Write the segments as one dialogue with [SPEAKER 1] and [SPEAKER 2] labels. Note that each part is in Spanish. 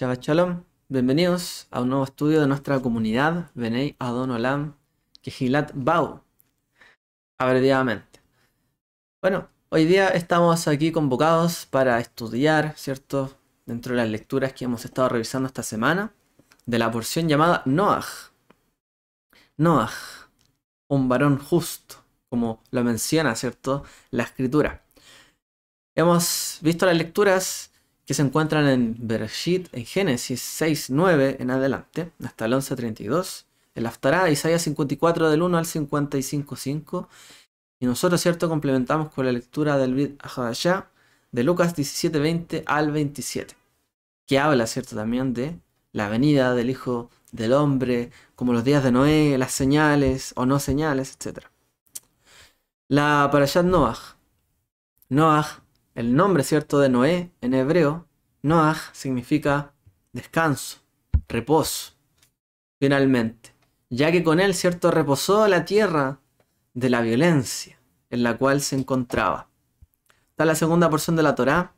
[SPEAKER 1] Shabbat Shalom, bienvenidos a un nuevo estudio de nuestra comunidad, Benei Adon Olam Kehilat Bau, abreviadamente. Bueno, hoy día estamos aquí convocados para estudiar, ¿cierto? Dentro de las lecturas que hemos estado revisando esta semana, de la porción llamada Noach. Noach, un varón justo, como lo menciona, ¿cierto? La escritura. Hemos visto las lecturas que se encuentran en Bereshit, en Génesis 6, 9 en adelante, hasta el 11, 32, el Aftará, Isaías 54 del 1 al 55, 5, y nosotros, ¿cierto?, complementamos con la lectura del vid Ahadashah de Lucas 17, 20 al 27, que habla, ¿cierto?, también de la venida del Hijo del Hombre, como los días de Noé, las señales o no señales, etc. La Parashat Noach. Noach el nombre, ¿cierto?, de Noé en hebreo, Noah significa descanso, reposo, finalmente, ya que con él, ¿cierto?, reposó la tierra de la violencia en la cual se encontraba. Está la segunda porción de la Torá,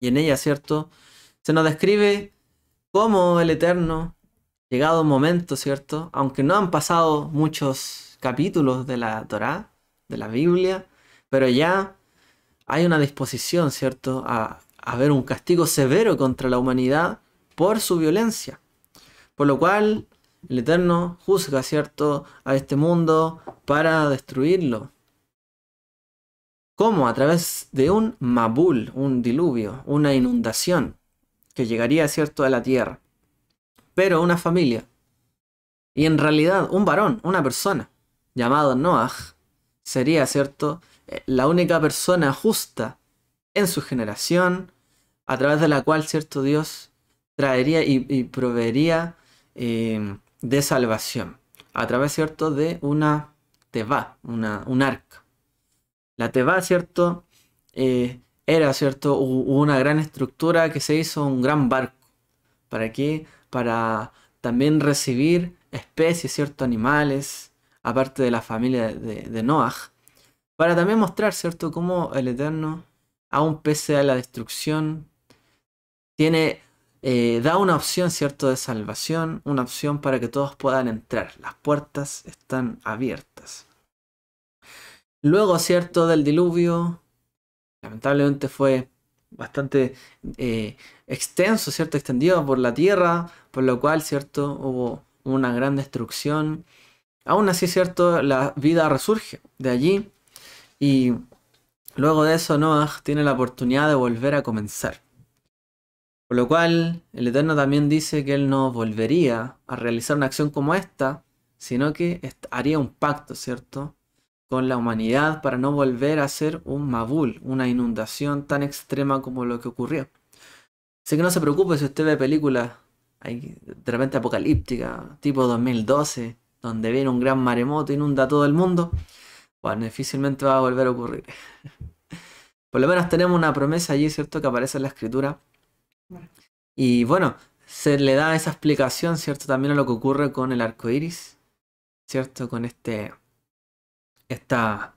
[SPEAKER 1] y en ella, ¿cierto?, se nos describe cómo el Eterno, llegado un momento, ¿cierto?, aunque no han pasado muchos capítulos de la Torá, de la Biblia, pero ya hay una disposición, ¿cierto?, a, ver un castigo severo contra la humanidad por su violencia. Por lo cual, el Eterno juzga, ¿cierto?, a este mundo para destruirlo. ¿Cómo? A través de un mabul, un diluvio, una inundación que llegaría, ¿cierto?, a la tierra. Pero una familia, y en realidad un varón, una persona, llamado Noah, sería, ¿cierto?, la única persona justa en su generación, a través de la cual cierto Dios traería y, proveería em, de salvación, a través cierto de una teba, un arca. La teba, cierto, eh, era cierto una gran estructura que se hizo un gran barco. ¿Para qué? Para también recibir especies, cierto animales, aparte de la familia de, de Noah, para también mostrar, ¿cierto?, cómo el Eterno, aún pese a la destrucción, tiene, eh, da una opción, ¿cierto?, de salvación, una opción para que todos puedan entrar. Las puertas están abiertas. Luego, ¿cierto?, del diluvio, lamentablemente fue bastante eh, extenso, ¿cierto? Extendido por la tierra, por lo cual, ¿cierto? Hubo una gran destrucción. Aún así, ¿cierto? La vida resurge de allí y luego de eso Noah tiene la oportunidad de volver a comenzar. Por lo cual, el Eterno también dice que él no volvería a realizar una acción como esta, sino que haría un pacto, ¿cierto? Con la humanidad para no volver a ser un mabul, una inundación tan extrema como lo que ocurrió. Así que no se preocupe si usted ve películas de repente apocalípticas, tipo 2012, donde viene un gran maremoto, inunda todo el mundo bueno, difícilmente va a volver a ocurrir. Por lo menos tenemos una promesa allí, ¿cierto? Que aparece en la escritura. Y bueno, se le da esa explicación, ¿cierto? También a lo que ocurre con el arco iris, ¿cierto? Con este. Esta.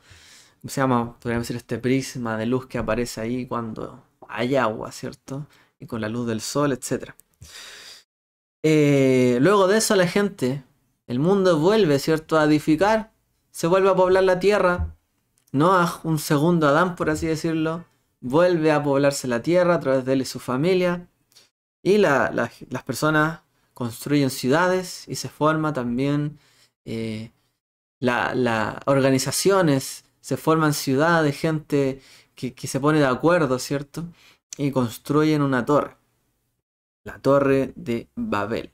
[SPEAKER 1] se llama? Podríamos decir este prisma de luz que aparece ahí cuando hay agua, ¿cierto? Y con la luz del sol, etc. Eh, luego de eso, la gente, el mundo vuelve, ¿cierto? A edificar se vuelve a poblar la tierra. Noah, un segundo Adán, por así decirlo, vuelve a poblarse la tierra a través de él y su familia. Y las personas construyen ciudades y se forma también eh, las organizaciones, se forman ciudades, gente que, que, se pone de acuerdo, ¿cierto? Y construyen una torre, la torre de Babel.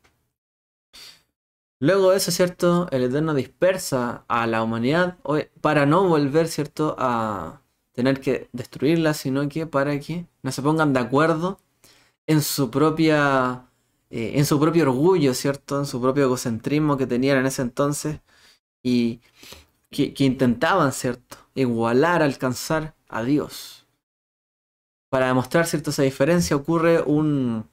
[SPEAKER 1] Luego de eso, ¿cierto? El Eterno dispersa a la humanidad para no volver, ¿cierto? A tener que destruirla, sino que para que no se pongan de acuerdo en su propia... Eh, en su propio orgullo, ¿cierto? En su propio egocentrismo que tenían en ese entonces y que, intentaban, ¿cierto? Igualar, alcanzar a Dios. Para demostrar, ¿cierto? Esa diferencia ocurre un,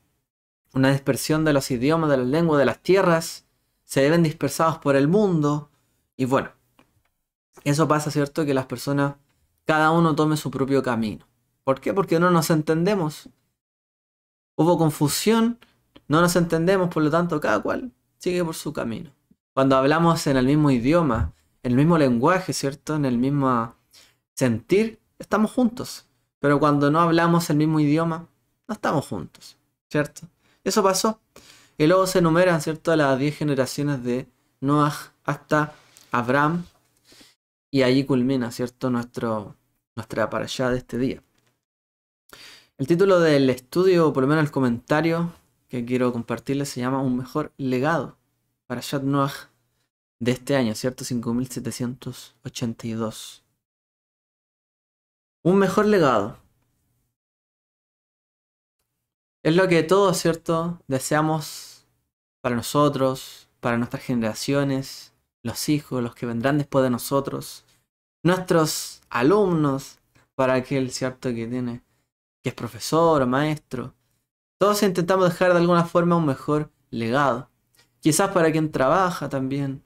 [SPEAKER 1] una dispersión de los idiomas, de las lenguas, de las tierras se deben dispersados por el mundo. Y bueno, eso pasa, ¿cierto? Que las personas, cada uno tome su propio camino. ¿Por qué? Porque no nos entendemos. Hubo confusión, no nos entendemos, por lo tanto, cada cual sigue por su camino. Cuando hablamos en el mismo idioma, en el mismo lenguaje, ¿cierto? En el mismo sentir, estamos juntos. Pero cuando no hablamos el mismo idioma, no estamos juntos, ¿cierto? Eso pasó. Y luego se enumeran, ¿cierto?, las 10 generaciones de Noah hasta Abraham. Y allí culmina, ¿cierto?, Nuestro, nuestra allá de este día. El título del estudio, o por lo menos el comentario que quiero compartirles, se llama Un mejor legado para Shad Noah de este año, ¿cierto? 5782. Un mejor legado. Es lo que todos, ¿cierto? Deseamos para nosotros, para nuestras generaciones, los hijos, los que vendrán después de nosotros, nuestros alumnos, para aquel, ¿cierto? Que tiene, que es profesor o maestro. Todos intentamos dejar de alguna forma un mejor legado. Quizás para quien trabaja también,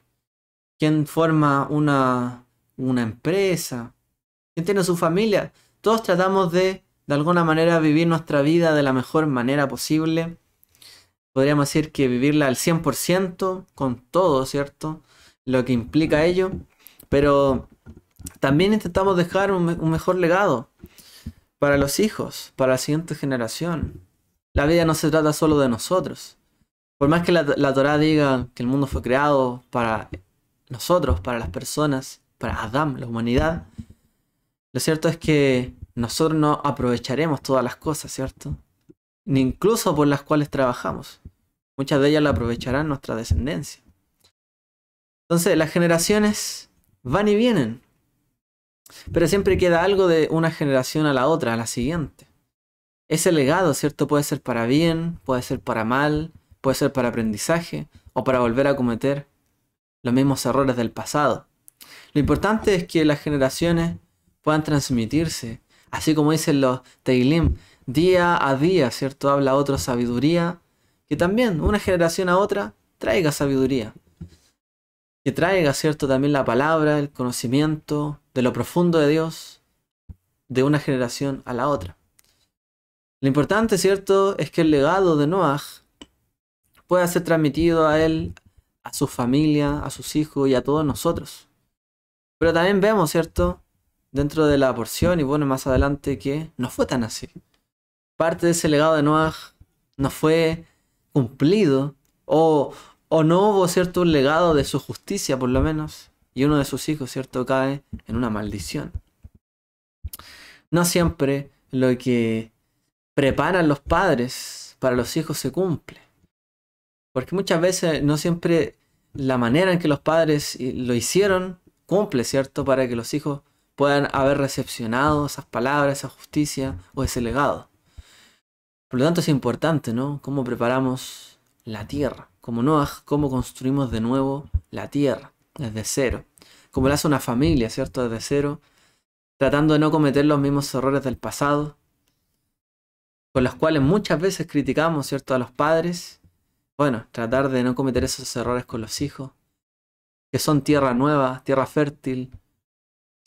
[SPEAKER 1] quien forma una, una empresa, quien tiene su familia. Todos tratamos de de alguna manera vivir nuestra vida de la mejor manera posible. Podríamos decir que vivirla al 100%, con todo, ¿cierto? Lo que implica ello. Pero también intentamos dejar un, mejor legado para los hijos, para la siguiente generación. La vida no se trata solo de nosotros. Por más que la, la Torah diga que el mundo fue creado para nosotros, para las personas, para Adam, la humanidad, lo cierto es que nosotros no aprovecharemos todas las cosas, ¿cierto? Ni incluso por las cuales trabajamos. Muchas de ellas la aprovecharán nuestra descendencia. Entonces, las generaciones van y vienen. Pero siempre queda algo de una generación a la otra, a la siguiente. Ese legado, ¿cierto? Puede ser para bien, puede ser para mal, puede ser para aprendizaje o para volver a cometer los mismos errores del pasado. Lo importante es que las generaciones puedan transmitirse Así como dicen los Teilim, día a día, ¿cierto? Habla otro sabiduría, que también una generación a otra traiga sabiduría. Que traiga, ¿cierto? También la palabra, el conocimiento de lo profundo de Dios de una generación a la otra. Lo importante, ¿cierto? Es que el legado de Noah pueda ser transmitido a él, a su familia, a sus hijos y a todos nosotros. Pero también vemos, ¿cierto? dentro de la porción y bueno, más adelante que no fue tan así. Parte de ese legado de Noah no fue cumplido o, o no hubo cierto un legado de su justicia por lo menos y uno de sus hijos, ¿cierto?, cae en una maldición. No siempre lo que preparan los padres para los hijos se cumple. Porque muchas veces no siempre la manera en que los padres eh, lo hicieron cumple, ¿cierto? Para que los hijos puedan haber recepcionado esas palabras, esa justicia o ese legado. Por lo tanto es importante, ¿no? Cómo preparamos la tierra, como Noah, cómo construimos de nuevo la tierra, desde cero. Como la hace una familia, ¿cierto? Desde cero, tratando de no cometer los mismos errores del pasado, con los cuales muchas veces criticamos, ¿cierto? A los padres. Bueno, tratar de no cometer esos errores con los hijos, que son tierra nueva, tierra fértil,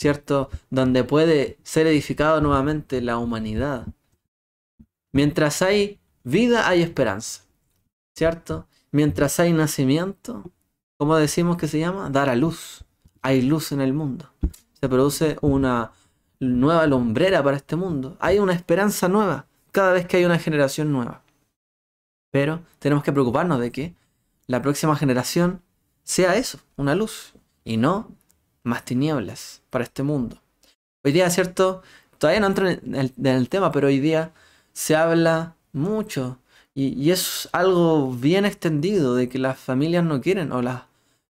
[SPEAKER 1] ¿cierto? Donde puede ser edificado nuevamente la humanidad. Mientras hay vida, hay esperanza, ¿cierto? Mientras hay nacimiento, ¿cómo decimos que se llama? Dar a luz. Hay luz en el mundo. Se produce una nueva lumbrera para este mundo. Hay una esperanza nueva cada vez que hay una generación nueva. Pero tenemos que preocuparnos de que la próxima generación sea eso, una luz, y no más tinieblas para este mundo. Hoy día, ¿cierto? Todavía no entro en el, tema, pero hoy día se habla mucho y, es algo bien extendido de que las familias no quieren o las,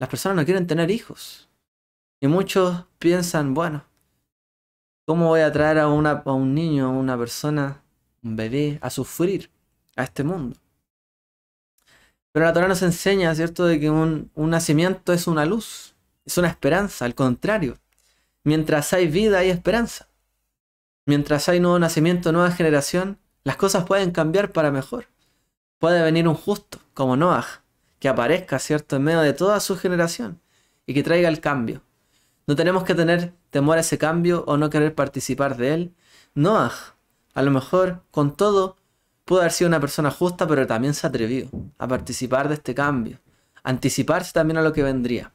[SPEAKER 1] personas no quieren tener hijos. Y muchos piensan, bueno, ¿cómo voy a traer a, un niño, a una persona, un bebé, a sufrir a este mundo? Pero la Torah nos enseña, ¿cierto?, de que un nacimiento es una luz es una esperanza, al contrario. Mientras hay vida hay esperanza. Mientras hay nuevo nacimiento, nueva generación, las cosas pueden cambiar para mejor. Puede venir un justo, como Noah, que aparezca, ¿cierto?, en medio de toda su generación y que traiga el cambio. No tenemos que tener temor a ese cambio o no querer participar de él. Noah, a lo mejor, con todo, pudo haber sido una persona justa, pero también se atrevió a participar de este cambio, anticiparse también a lo que vendría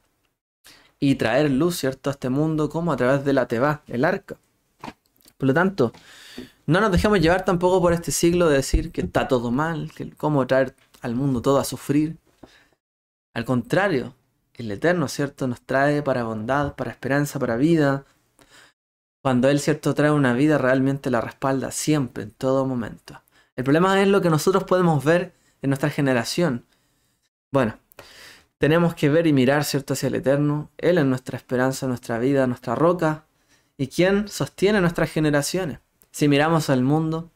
[SPEAKER 1] y traer luz, ¿cierto?, a este mundo como a través de la Teba, el arca. Por lo tanto, no nos dejemos llevar tampoco por este siglo de decir que está todo mal, que cómo traer al mundo todo a sufrir. Al contrario, el Eterno, ¿cierto?, nos trae para bondad, para esperanza, para vida. Cuando Él, ¿cierto?, trae una vida, realmente la respalda siempre, en todo momento. El problema es lo que nosotros podemos ver en nuestra generación. Bueno, tenemos que ver y mirar, ¿cierto?, hacia el Eterno. Él es nuestra esperanza, nuestra vida, nuestra roca. ¿Y quien sostiene nuestras generaciones? Si miramos al mundo,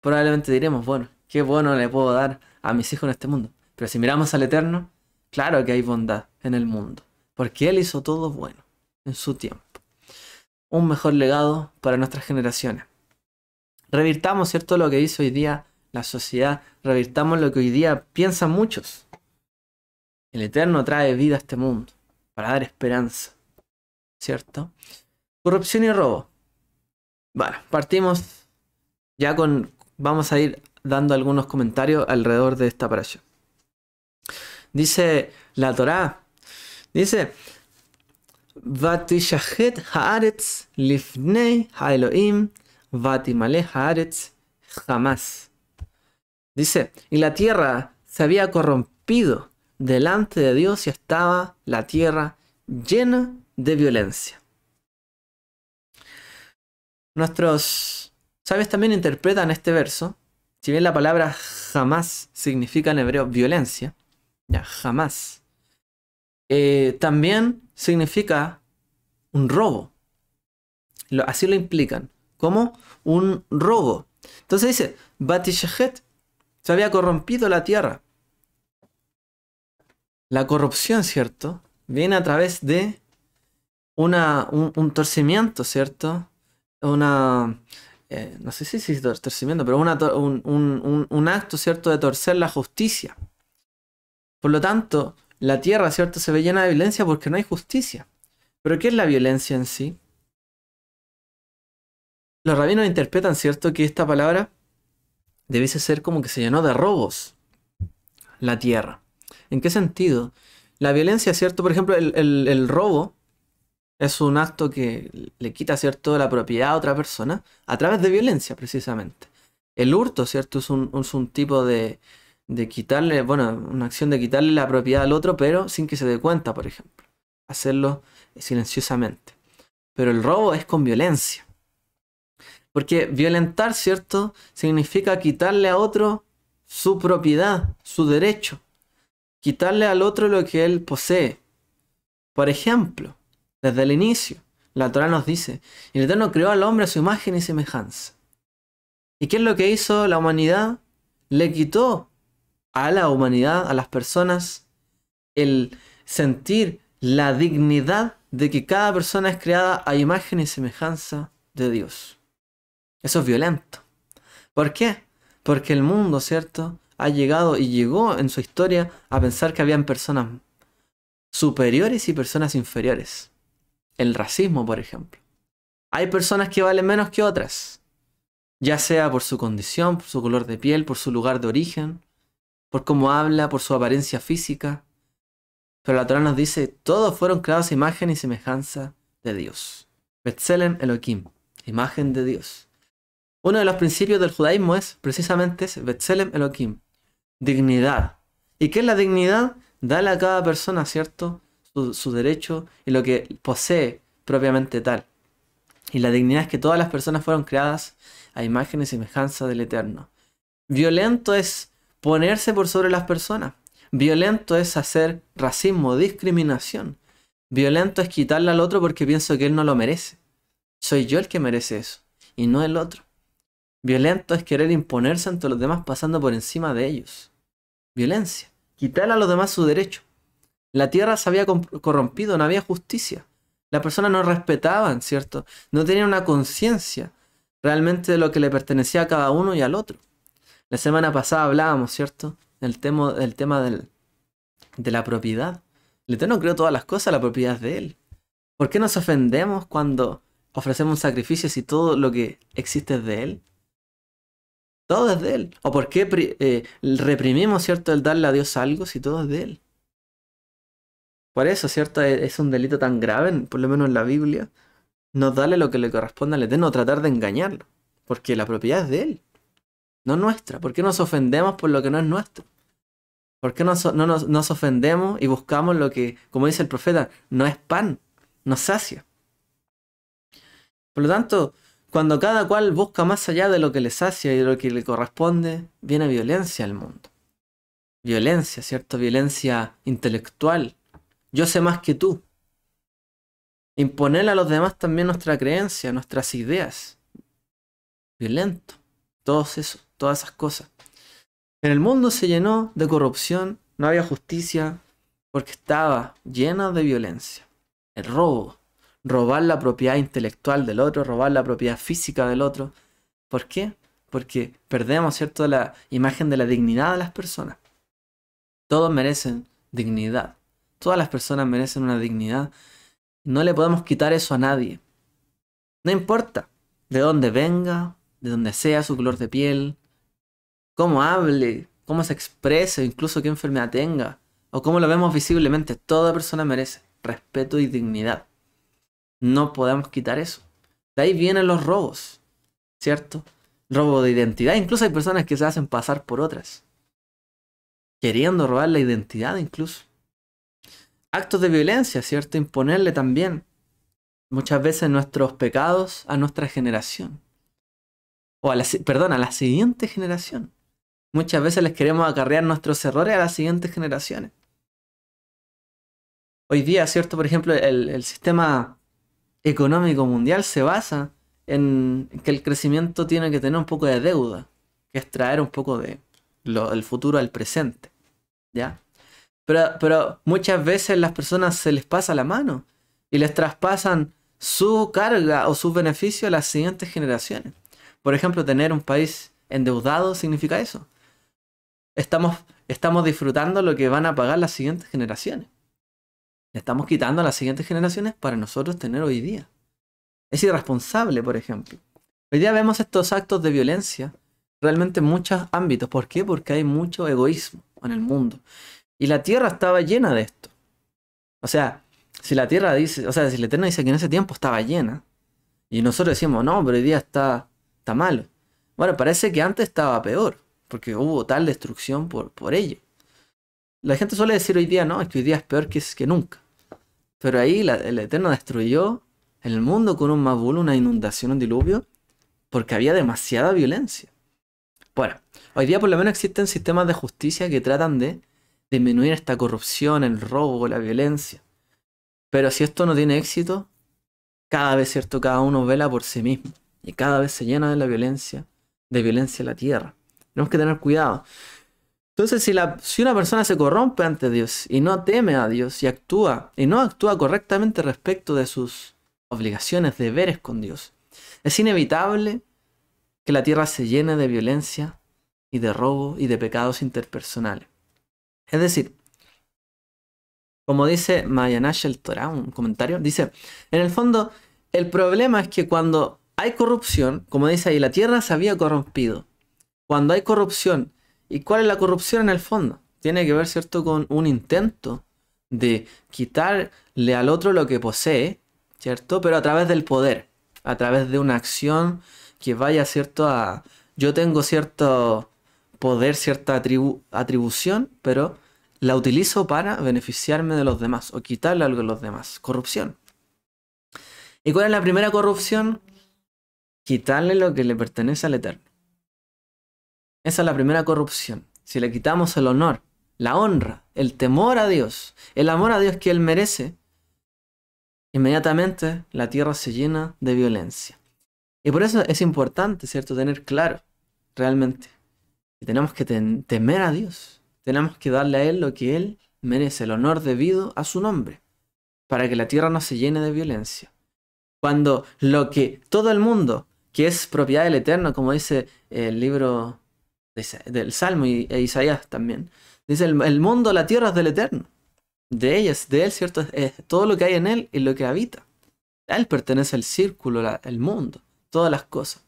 [SPEAKER 1] probablemente diremos, bueno, qué bueno le puedo dar a mis hijos en este mundo. Pero si miramos al Eterno, claro que hay bondad en el mundo, porque Él hizo todo bueno en su tiempo. Un mejor legado para nuestras generaciones. Revirtamos, ¿cierto?, lo que hizo hoy día la sociedad, revirtamos lo que hoy día piensan muchos el Eterno trae vida a este mundo para dar esperanza. ¿Cierto? Corrupción y robo. Bueno, partimos ya con... Vamos a ir dando algunos comentarios alrededor de esta parasha. Dice la Torá. Dice... haaretz lifnei vatimale haaretz jamás. Dice, y la tierra se había corrompido delante de Dios y estaba la tierra llena de violencia. Nuestros sabios también interpretan este verso, si bien la palabra jamás significa en hebreo violencia, ya jamás, eh, también significa un robo. así lo implican, como un robo. Entonces dice, Batishehet se había corrompido la tierra la corrupción, ¿cierto? Viene a través de un, torcimiento, ¿cierto? Una, eh, no sé si es torcimiento, pero un, acto, ¿cierto?, de torcer la justicia. Por lo tanto, la tierra, ¿cierto?, se ve llena de violencia porque no hay justicia. Pero ¿qué es la violencia en sí? Los rabinos interpretan, ¿cierto?, que esta palabra debiese ser como que se llenó de robos la tierra. ¿En qué sentido? La violencia, ¿cierto? Por ejemplo, el, robo es un acto que le quita, ¿cierto?, la propiedad a otra persona a través de violencia, precisamente. El hurto, ¿cierto? Es un, tipo de, de quitarle, bueno, una acción de quitarle la propiedad al otro, pero sin que se dé cuenta, por ejemplo. Hacerlo silenciosamente. Pero el robo es con violencia. Porque violentar, ¿cierto? Significa quitarle a otro su propiedad, su derecho quitarle al otro lo que él posee. Por ejemplo, desde el inicio, la Torah nos dice, el Eterno creó al hombre a su imagen y semejanza. ¿Y qué es lo que hizo la humanidad? Le quitó a la humanidad, a las personas, el sentir la dignidad de que cada persona es creada a imagen y semejanza de Dios. Eso es violento. ¿Por qué? Porque el mundo, ¿cierto? ha llegado y llegó en su historia a pensar que habían personas superiores y personas inferiores. El racismo, por ejemplo. Hay personas que valen menos que otras, ya sea por su condición, por su color de piel, por su lugar de origen, por cómo habla, por su apariencia física. Pero la Torah nos dice, todos fueron creados a imagen y semejanza de Dios. Betzelen Elohim, imagen de Dios. Uno de los principios del judaísmo es precisamente ese, Elohim, dignidad. ¿Y qué es la dignidad? Dale a cada persona, ¿cierto? Su, su, derecho y lo que posee propiamente tal. Y la dignidad es que todas las personas fueron creadas a imagen y semejanza del Eterno. Violento es ponerse por sobre las personas. Violento es hacer racismo, discriminación. Violento es quitarle al otro porque pienso que él no lo merece. Soy yo el que merece eso y no el otro. Violento es querer imponerse ante los demás pasando por encima de ellos violencia, quitarle a los demás su derecho. La tierra se había corrompido, no había justicia. Las personas no respetaban, ¿cierto? No tenían una conciencia realmente de lo que le pertenecía a cada uno y al otro. La semana pasada hablábamos, ¿cierto? del tema, del tema del, de la propiedad. El Eterno creó todas las cosas, la propiedad de Él. ¿Por qué nos ofendemos cuando ofrecemos sacrificios y todo lo que existe es de Él? Todo es de Él. ¿O por qué eh, reprimimos, ¿cierto?, el darle a Dios algo si todo es de Él. Por eso, ¿cierto? E-, es un delito tan grave, por lo menos en la Biblia, no darle lo que le corresponde al no tratar de engañarlo, porque la propiedad es de Él, no nuestra. ¿Por qué nos ofendemos por lo que no es nuestro? ¿Por qué nos, no nos, ofendemos y buscamos lo que, como dice el profeta, no es pan, no sacia? Por lo tanto, cuando cada cual busca más allá de lo que les hace y de lo que le corresponde, viene violencia al mundo. Violencia, ¿cierto? Violencia intelectual. Yo sé más que tú. Imponerle a los demás también nuestra creencia, nuestras ideas. Violento. Todos eso, todas esas cosas. En el mundo se llenó de corrupción, no había justicia, porque estaba llena de violencia. El robo, robar la propiedad intelectual del otro, robar la propiedad física del otro. ¿Por qué? Porque perdemos, ¿cierto?, la imagen de la dignidad de las personas. Todos merecen dignidad. Todas las personas merecen una dignidad. No le podemos quitar eso a nadie. No importa de dónde venga, de dónde sea su color de piel, cómo hable, cómo se exprese, incluso qué enfermedad tenga, o cómo lo vemos visiblemente. Toda persona merece respeto y dignidad no podemos quitar eso. De ahí vienen los robos, ¿cierto? Robo de identidad. Incluso hay personas que se hacen pasar por otras, queriendo robar la identidad incluso. Actos de violencia, ¿cierto? Imponerle también muchas veces nuestros pecados a nuestra generación. O a la, perdón, a la siguiente generación. Muchas veces les queremos acarrear nuestros errores a las siguientes generaciones. Hoy día, ¿cierto? Por ejemplo, el, el sistema económico mundial se basa en que el crecimiento tiene que tener un poco de deuda, que es traer un poco de el futuro al presente. ¿Ya? Pero, pero muchas veces las personas se les pasa la mano y les traspasan su carga o su beneficio a las siguientes generaciones. Por ejemplo, tener un país endeudado significa eso. Estamos, estamos disfrutando lo que van a pagar las siguientes generaciones le estamos quitando a las siguientes generaciones para nosotros tener hoy día. Es irresponsable, por ejemplo. Hoy día vemos estos actos de violencia realmente en muchos ámbitos. ¿Por qué? Porque hay mucho egoísmo en el mundo. Y la tierra estaba llena de esto. O sea, si la tierra dice, o sea, si la Eterno dice que en ese tiempo estaba llena, y nosotros decimos, no, pero hoy día está, está malo. Bueno, parece que antes estaba peor, porque hubo tal destrucción por, por ello. La gente suele decir hoy día, no, es que hoy día es peor que, que nunca. Pero ahí el Eterno destruyó el mundo con un mabul, una inundación, un diluvio, porque había demasiada violencia. Bueno, hoy día por lo menos existen sistemas de justicia que tratan de disminuir esta corrupción, el robo, la violencia. Pero si esto no tiene éxito, cada vez, ¿cierto? Cada uno vela por sí mismo. Y cada vez se llena de la violencia, de violencia la tierra. Tenemos que tener cuidado. Entonces, si, una persona se corrompe ante Dios y no teme a Dios y actúa, y no actúa correctamente respecto de sus obligaciones, deberes con Dios, es inevitable que la tierra se llene de violencia y de robo y de pecados interpersonales. Es decir, como dice Mayanash el Torah, un comentario, dice, en el fondo, el problema es que cuando hay corrupción, como dice ahí, la tierra se había corrompido. Cuando hay corrupción ¿Y cuál es la corrupción en el fondo? Tiene que ver, ¿cierto?, con un intento de quitarle al otro lo que posee, ¿cierto? Pero a través del poder, a través de una acción que vaya, ¿cierto?, a... Yo tengo cierto poder, cierta atribución, pero la utilizo para beneficiarme de los demás o quitarle algo a los demás. Corrupción. ¿Y cuál es la primera corrupción? Quitarle lo que le pertenece al Eterno. Esa es la primera corrupción. Si le quitamos el honor, la honra, el temor a Dios, el amor a Dios que Él merece, inmediatamente la tierra se llena de violencia. Y por eso es importante, ¿cierto?, tener claro realmente que tenemos que temer a Dios, tenemos que darle a Él lo que Él merece, el honor debido a su nombre, para que la tierra no se llene de violencia. Cuando lo que todo el mundo, que es propiedad del Eterno, como dice el libro del Salmo e Isaías también. Dice, el, mundo, la tierra es del Eterno. De ellas, de Él, ¿cierto? Es todo lo que hay en Él y lo que habita. A Él pertenece el círculo, el mundo, todas las cosas.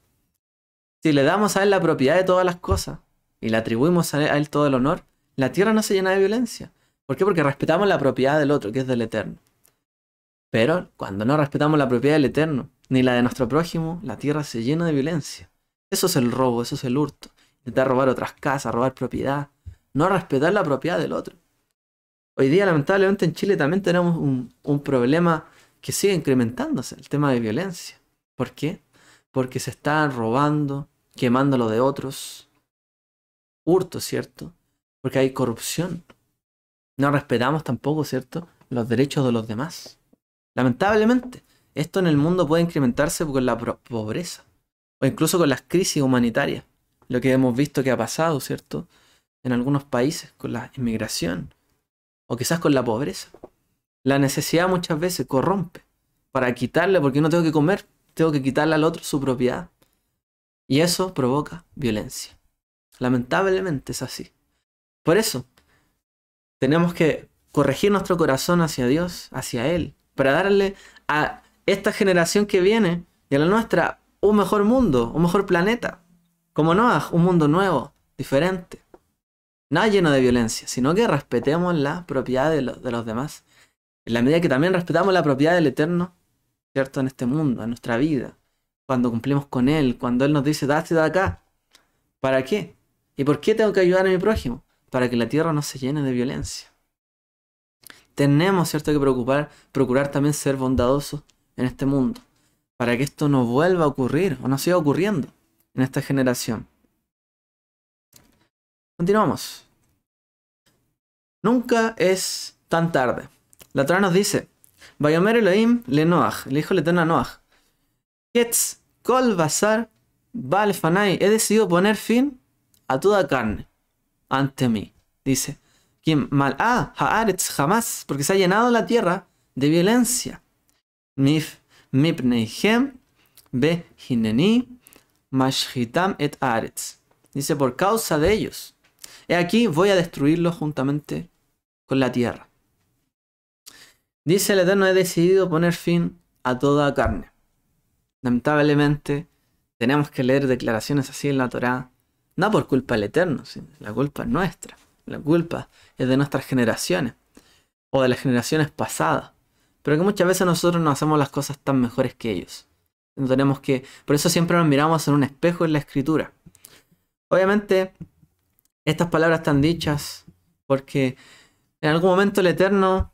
[SPEAKER 1] Si le damos a Él la propiedad de todas las cosas y le atribuimos a él todo el honor, la tierra no se llena de violencia. ¿Por qué? Porque respetamos la propiedad del otro, que es del Eterno. Pero cuando no respetamos la propiedad del Eterno, ni la de nuestro prójimo, la tierra se llena de violencia. Eso es el robo, eso es el hurto intentar robar otras casas, robar propiedad, no respetar la propiedad del otro. Hoy día, lamentablemente, en Chile también tenemos un, problema que sigue incrementándose, el tema de violencia. ¿Por qué? Porque se está robando, quemando lo de otros. Hurto, ¿cierto? Porque hay corrupción. No respetamos tampoco, ¿cierto? Los derechos de los demás. Lamentablemente, esto en el mundo puede incrementarse con la pobreza o incluso con las crisis humanitarias lo que hemos visto que ha pasado, ¿cierto? En algunos países con la inmigración o quizás con la pobreza. La necesidad muchas veces corrompe para quitarle, porque no tengo que comer, tengo que quitarle al otro su propiedad. Y eso provoca violencia. Lamentablemente es así. Por eso, tenemos que corregir nuestro corazón hacia Dios, hacia Él, para darle a esta generación que viene y a la nuestra un mejor mundo, un mejor planeta. Como Noah, un mundo nuevo, diferente. No lleno de violencia, sino que respetemos la propiedad de, los demás. En la medida que también respetamos la propiedad del Eterno, ¿cierto? En este mundo, en nuestra vida. Cuando cumplimos con Él, cuando Él nos dice, date de acá. ¿Para qué? ¿Y por qué tengo que ayudar a mi prójimo? Para que la tierra no se llene de violencia. Tenemos, ¿cierto?, que preocupar, procurar también ser bondadosos en este mundo. Para que esto no vuelva a ocurrir o no siga ocurriendo en esta generación. Continuamos. Nunca es tan tarde. La Torah nos dice, Bayomer Elohim le Noach, le hijo le Eterno a Noach, kol he decidido poner fin a toda carne ante mí. Dice, quien mal haaretz jamás, porque se ha llenado la tierra de violencia. Mif be Mashhitam et Aretz. Dice, por causa de ellos. He aquí, voy a destruirlos juntamente con la tierra. Dice el Eterno, he decidido poner fin a toda carne. Lamentablemente, tenemos que leer declaraciones así en la Torá, no por culpa del Eterno, sino la culpa es nuestra, la culpa es de nuestras generaciones o de las generaciones pasadas, pero que muchas veces nosotros no hacemos las cosas tan mejores que ellos tenemos que. Por eso siempre nos miramos en un espejo en la escritura. Obviamente, estas palabras están dichas porque en algún momento el Eterno,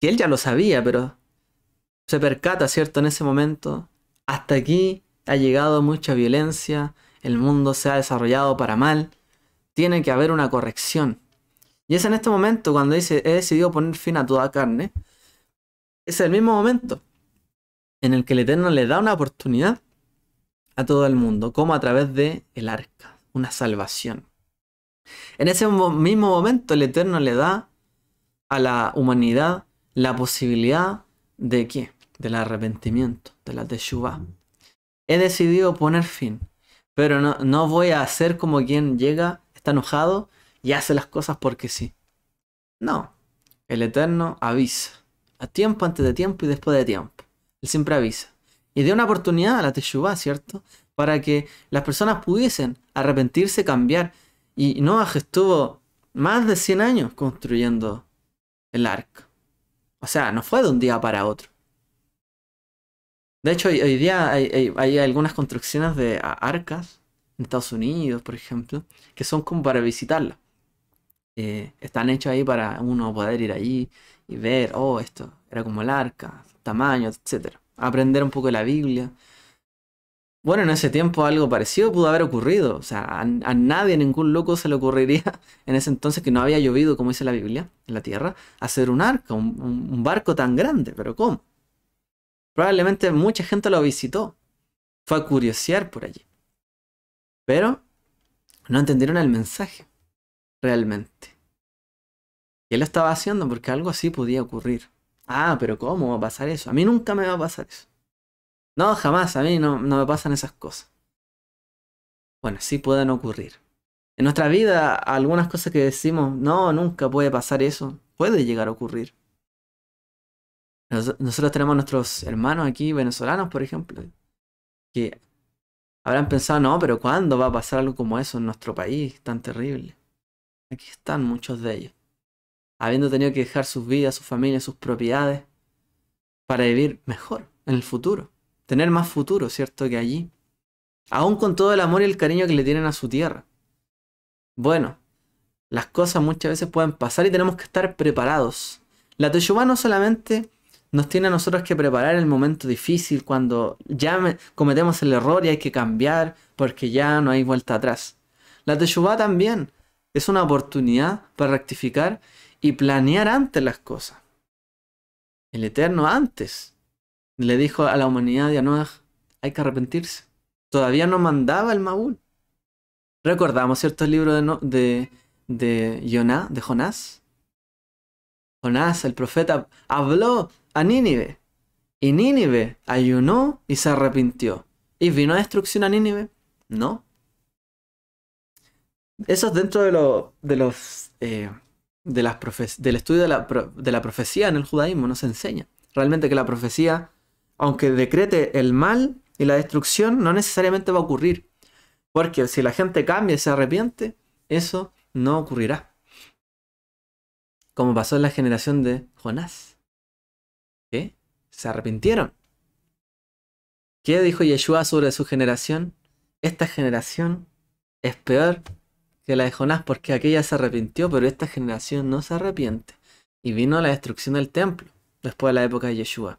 [SPEAKER 1] que él ya lo sabía, pero se percata, ¿cierto? En ese momento, hasta aquí ha llegado mucha violencia, el mundo se ha desarrollado para mal, tiene que haber una corrección. Y es en este momento cuando dice, he decidido poner fin a toda carne, es el mismo momento en el que el Eterno le da una oportunidad a todo el mundo, como a través de el arca, una salvación. En ese mismo momento el Eterno le da a la humanidad la posibilidad de qué? Del arrepentimiento, de la teshuva. He decidido poner fin, pero no, no voy a hacer como quien llega, está enojado y hace las cosas porque sí. No, el Eterno avisa, a tiempo antes de tiempo y después de tiempo siempre avisa. Y dio una oportunidad a la Teshuvah, ¿cierto? Para que las personas pudiesen arrepentirse, cambiar. Y no estuvo más de 100 años construyendo el arca. O sea, no fue de un día para otro. De hecho, hoy, día hay, algunas construcciones de arcas en Estados Unidos, por ejemplo, que son como para visitarla eh, están hechos ahí para uno poder ir allí y ver, oh, esto era como el arca, tamaño, etcétera. Aprender un poco de la Biblia. Bueno, en ese tiempo algo parecido pudo haber ocurrido. O sea, a, nadie, a ningún loco se le ocurriría en ese entonces que no había llovido, como dice la Biblia, en la tierra, hacer un arca, un, un barco tan grande. Pero ¿cómo? Probablemente mucha gente lo visitó. Fue a curiosear por allí. Pero no entendieron el mensaje, realmente. Y él lo estaba haciendo porque algo así podía ocurrir. Ah, pero ¿cómo va a pasar eso? A mí nunca me va a pasar eso. No, jamás, a mí no, no me pasan esas cosas. Bueno, sí pueden ocurrir. En nuestra vida, algunas cosas que decimos, no, nunca puede pasar eso, puede llegar a ocurrir. nosotros tenemos a nuestros hermanos aquí, venezolanos, por ejemplo, que habrán pensado, no, pero ¿cuándo va a pasar algo como eso en nuestro país tan terrible? Aquí están muchos de ellos habiendo tenido que dejar sus vidas, sus familias, sus propiedades, para vivir mejor en el futuro, tener más futuro, ¿cierto? Que allí, aún con todo el amor y el cariño que le tienen a su tierra. Bueno, las cosas muchas veces pueden pasar y tenemos que estar preparados. La Teshuvah no solamente nos tiene a nosotros que preparar el momento difícil cuando ya cometemos el error y hay que cambiar porque ya no hay vuelta atrás. La Teshuvah también es una oportunidad para rectificar y planear antes las cosas. El Eterno antes le dijo a la humanidad a Noah, hay que arrepentirse. Todavía no mandaba el Maúl. Recordamos cierto libro de, de, de, de Jonás. Jonás, el profeta, habló a Nínive. Y Nínive ayunó y se arrepintió. ¿Y vino a destrucción a Nínive? No. Eso es dentro de, de los eh, del estudio de la, de la profecía en el judaísmo, no se enseña. Realmente que la profecía, aunque decrete el mal y la destrucción, no necesariamente va a ocurrir. Porque si la gente cambia y se arrepiente, eso no ocurrirá. Como pasó en la generación de Jonás. ¿Qué? Se arrepintieron. ¿Qué dijo Yeshua sobre su generación? Esta generación es peor que la de Jonás, porque aquella se arrepintió, pero esta generación no se arrepiente. Y vino la destrucción del templo, después de la época de Yeshua.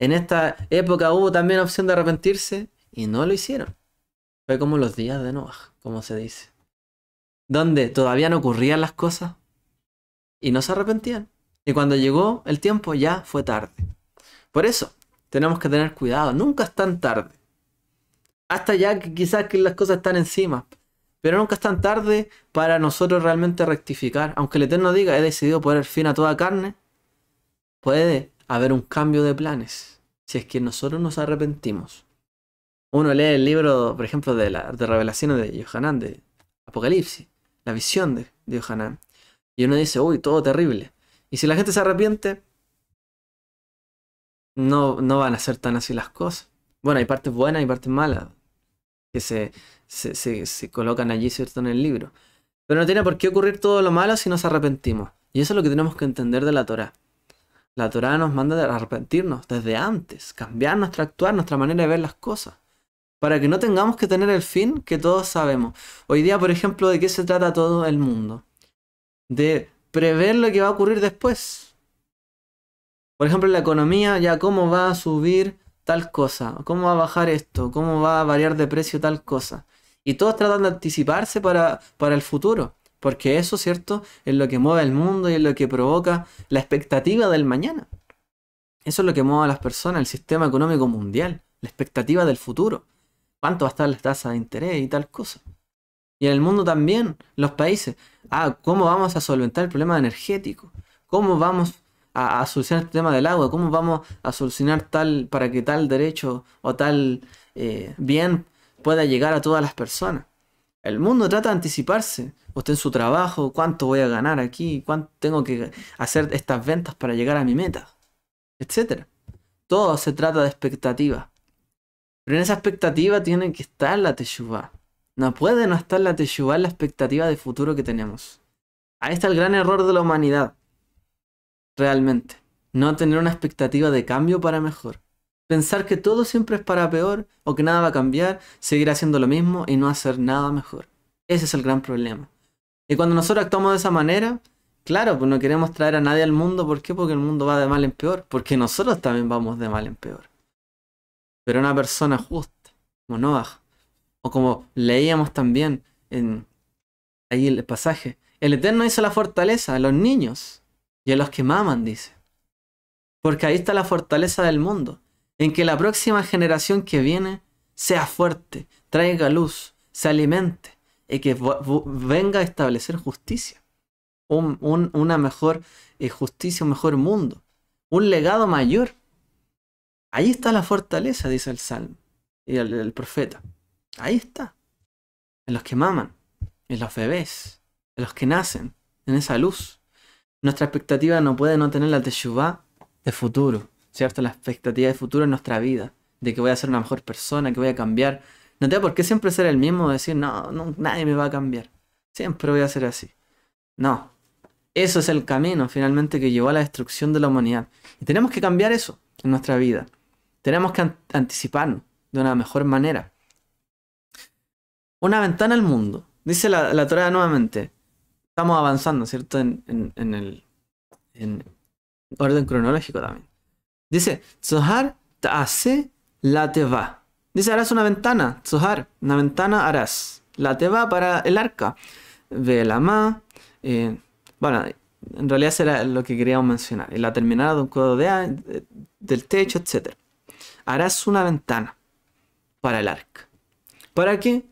[SPEAKER 1] En esta época hubo también opción de arrepentirse y no lo hicieron. Fue como los días de Noah, como se dice. Donde todavía no ocurrían las cosas y no se arrepentían. Y cuando llegó el tiempo ya fue tarde. Por eso tenemos que tener cuidado, nunca es tan tarde. Hasta ya que quizás que las cosas están encima, pero nunca es tan tarde para nosotros realmente rectificar. Aunque el Eterno diga, he decidido poner fin a toda carne, puede haber un cambio de planes si es que nosotros nos arrepentimos. Uno lee el libro, por ejemplo, de, la, de revelaciones de Yohanan, de Apocalipsis, la visión de, de y uno dice, uy, todo terrible. Y si la gente se arrepiente, no, no van a ser tan así las cosas. Bueno, hay partes buenas y partes malas. Que se, se, se, colocan allí, ¿cierto?, en el libro. Pero no tiene por qué ocurrir todo lo malo si nos arrepentimos. Y eso es lo que tenemos que entender de la Torah. La Torah nos manda a arrepentirnos desde antes, cambiar nuestro actuar, nuestra manera de ver las cosas, para que no tengamos que tener el fin que todos sabemos. Hoy día, por ejemplo, ¿de qué se trata todo el mundo? De prever lo que va a ocurrir después. Por ejemplo, la economía, ya cómo va a subir tal cosa, cómo va a bajar esto, cómo va a variar de precio tal cosa. Y todos tratan de anticiparse para, para el futuro. Porque eso, ¿cierto? Es lo que mueve el mundo y es lo que provoca la expectativa del mañana. Eso es lo que mueve a las personas, el sistema económico mundial, la expectativa del futuro. ¿Cuánto va a estar la tasa de interés y tal cosa? Y en el mundo también, los países. Ah, ¿cómo vamos a solventar el problema energético? ¿Cómo vamos a, solucionar el tema del agua? ¿Cómo vamos a solucionar tal para que tal derecho o tal eh, bien pueda llegar a todas las personas. El mundo trata de anticiparse. Usted en su trabajo, cuánto voy a ganar aquí, cuánto tengo que hacer estas ventas para llegar a mi meta, etc. Todo se trata de expectativa. Pero en esa expectativa tiene que estar la teshuva. No puede no estar la teshuva en la expectativa de futuro que tenemos. Ahí está el gran error de la humanidad. Realmente. No tener una expectativa de cambio para mejor. Pensar que todo siempre es para peor o que nada va a cambiar, seguir haciendo lo mismo y no hacer nada mejor. Ese es el gran problema. Y cuando nosotros actuamos de esa manera, claro, pues no queremos traer a nadie al mundo. ¿Por qué? Porque el mundo va de mal en peor. Porque nosotros también vamos de mal en peor. Pero una persona justa, como Noah, o como leíamos también en ahí el pasaje, el Eterno hizo la fortaleza a los niños y a los que maman, dice. Porque ahí está la fortaleza del mundo en que la próxima generación que viene sea fuerte, traiga luz, se alimente y que venga a establecer justicia, una mejor eh, justicia, un mejor mundo, un legado mayor. Ahí está la fortaleza, dice el Salmo y el, profeta. Ahí está. En los que maman, en los bebés, en los que nacen, en esa luz. Nuestra expectativa no puede no tener la Teshuvah de futuro, ¿cierto? La expectativa de futuro en nuestra vida, de que voy a ser una mejor persona, que voy a cambiar. No tengo por qué siempre ser el mismo, decir, no, nadie me va a cambiar. Siempre voy a ser así. No. Eso es el camino finalmente que llevó a la destrucción de la humanidad. Y tenemos que cambiar eso en nuestra vida. Tenemos que anticiparnos de una mejor manera. Una ventana al mundo. Dice la, la Torah nuevamente. Estamos avanzando, ¿cierto? En, en, en el en orden cronológico también. Dice, te hace la te va. Dice, harás una ventana, Zohar, una ventana harás. La te va para el arca. Ve la Eh, bueno, en realidad era lo que queríamos mencionar. La terminada de un codo de, del techo, etc. Harás una ventana para el arca. ¿Para qué?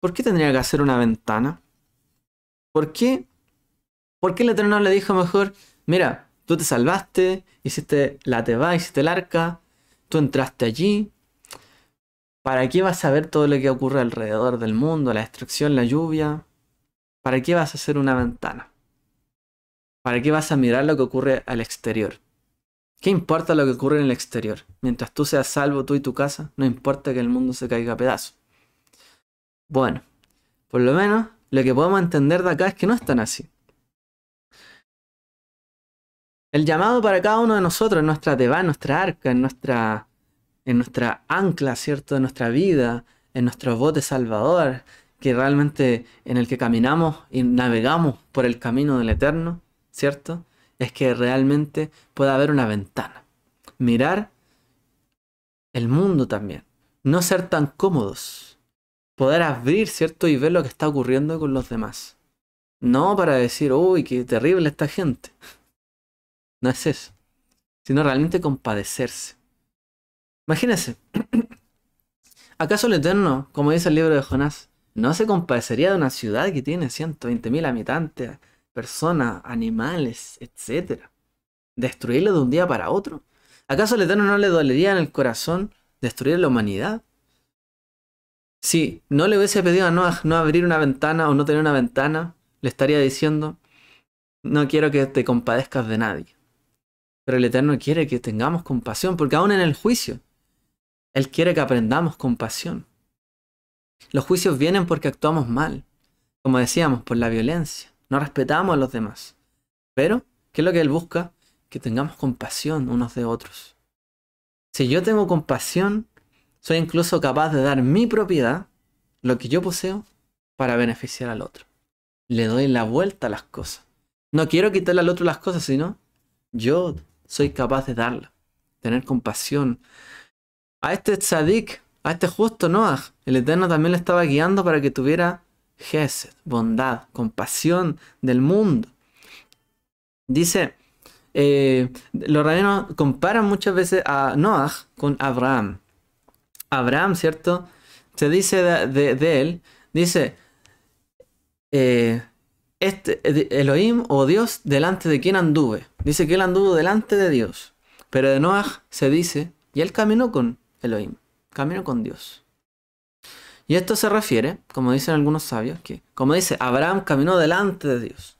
[SPEAKER 1] ¿Por qué tendría que hacer una ventana? ¿Por qué? ¿Por qué el Eterno le dijo mejor, mira, Tú te salvaste, hiciste la Teba, hiciste el arca, tú entraste allí. ¿Para qué vas a ver todo lo que ocurre alrededor del mundo, la destrucción, la lluvia? ¿Para qué vas a hacer una ventana? ¿Para qué vas a mirar lo que ocurre al exterior? ¿Qué importa lo que ocurre en el exterior? Mientras tú seas salvo, tú y tu casa, no importa que el mundo se caiga a pedazos. Bueno, por lo menos lo que podemos entender de acá es que no tan así. El llamado para cada uno de nosotros, en nuestra teba, en nuestra arca, en nuestra, en nuestra ancla, ¿cierto? En nuestra vida, en nuestro bote salvador, que realmente en el que caminamos y navegamos por el camino del eterno, ¿cierto? Es que realmente pueda haber una ventana. Mirar el mundo también. No ser tan cómodos. Poder abrir, ¿cierto? Y ver lo que está ocurriendo con los demás. No para decir, uy, qué terrible esta gente. No es eso, sino realmente compadecerse. Imagínense, ¿acaso el Eterno, como dice el libro de Jonás, no se compadecería de una ciudad que tiene 120.000 habitantes, personas, animales, etcétera? ¿Destruirlo de un día para otro? ¿Acaso el Eterno no le dolería en el corazón destruir la humanidad? Si no le hubiese pedido a Noah no abrir una ventana o no tener una ventana, le estaría diciendo, no quiero que te compadezcas de nadie. Pero el Eterno quiere que tengamos compasión, porque aún en el juicio, Él quiere que aprendamos compasión. Los juicios vienen porque actuamos mal, como decíamos, por la violencia. No respetamos a los demás. Pero, ¿qué es lo que Él busca? Que tengamos compasión unos de otros. Si yo tengo compasión, soy incluso capaz de dar mi propiedad, lo que yo poseo, para beneficiar al otro. Le doy la vuelta a las cosas. No quiero quitarle al otro las cosas, sino yo soy capaz de darla. Tener compasión. A este tzadik, a este justo Noah, el Eterno también le estaba guiando para que tuviera gesed, bondad, compasión del mundo. Dice, eh, los reinos comparan muchas veces a Noah con Abraham. Abraham, ¿cierto? Se dice de, él, dice, eh, este eh, Elohim o Dios delante de quien anduve. Dice que él anduvo delante de Dios. Pero de Noah se dice, y él caminó con Elohim, caminó con Dios. Y esto se refiere, como dicen algunos sabios, que, como dice, Abraham caminó delante de Dios.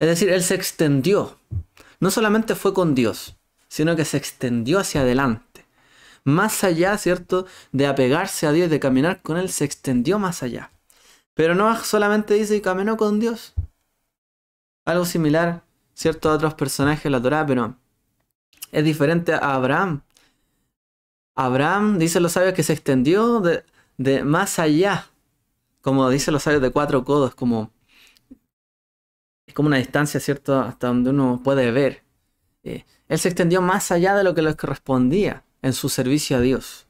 [SPEAKER 1] Es decir, él se extendió. No solamente fue con Dios, sino que se extendió hacia adelante. Más allá, ¿cierto? De apegarse a Dios, de caminar con Él, se extendió más allá. Pero no solamente dice y caminó con Dios. Algo similar, ¿cierto?, a otros personajes de la Torá, pero es diferente a Abraham. Abraham, dicen los sabios, que se extendió de, más allá, como dicen los sabios, de cuatro codos, como es como una distancia, ¿cierto?, hasta donde uno puede ver. Eh, él se extendió más allá de lo que les correspondía en su servicio a Dios.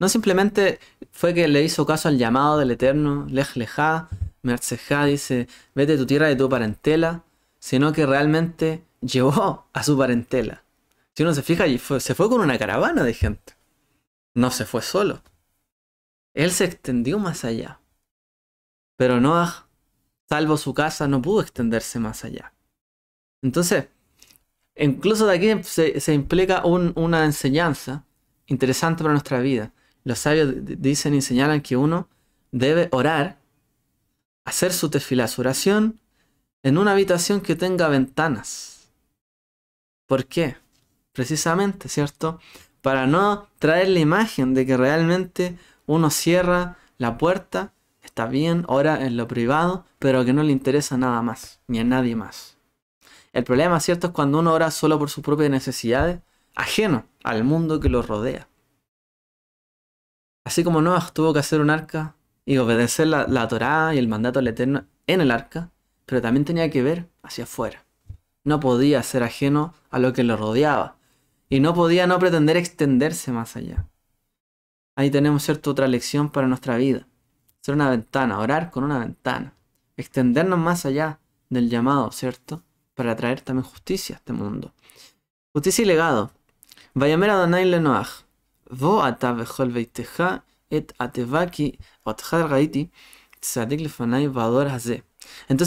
[SPEAKER 1] No simplemente fue que le hizo caso al llamado del Eterno, Lej Lejá, Mercejá, dice, vete tu tierra de tu parentela, sino que realmente llevó a su parentela. Si uno se fija, se fue con una caravana de gente. No se fue solo. Él se extendió más allá. Pero Noah, salvo su casa, no pudo extenderse más allá. Entonces, incluso de aquí se, implica una enseñanza interesante para nuestra vida los sabios dicen y señalan que uno debe orar, hacer su tefilá, oración, en una habitación que tenga ventanas. ¿Por qué? Precisamente, ¿cierto? Para no traer la imagen de que realmente uno cierra la puerta, está bien, ora en lo privado, pero que no le interesa nada más, ni a nadie más. El problema, ¿cierto?, es cuando uno ora solo por sus propias necesidades, ajeno al mundo que lo rodea. Así como Noah tuvo que hacer un arca y obedecer la, Torá y el mandato del Eterno en el arca, pero también tenía que ver hacia afuera. No podía ser ajeno a lo que lo rodeaba y no podía no pretender extenderse más allá. Ahí tenemos cierta otra lección para nuestra vida. Ser una ventana, orar con una ventana, extendernos más allá del llamado, ¿cierto? Para traer también justicia a este mundo. Justicia y legado. Vayamer Adonai Lenoach. Entonces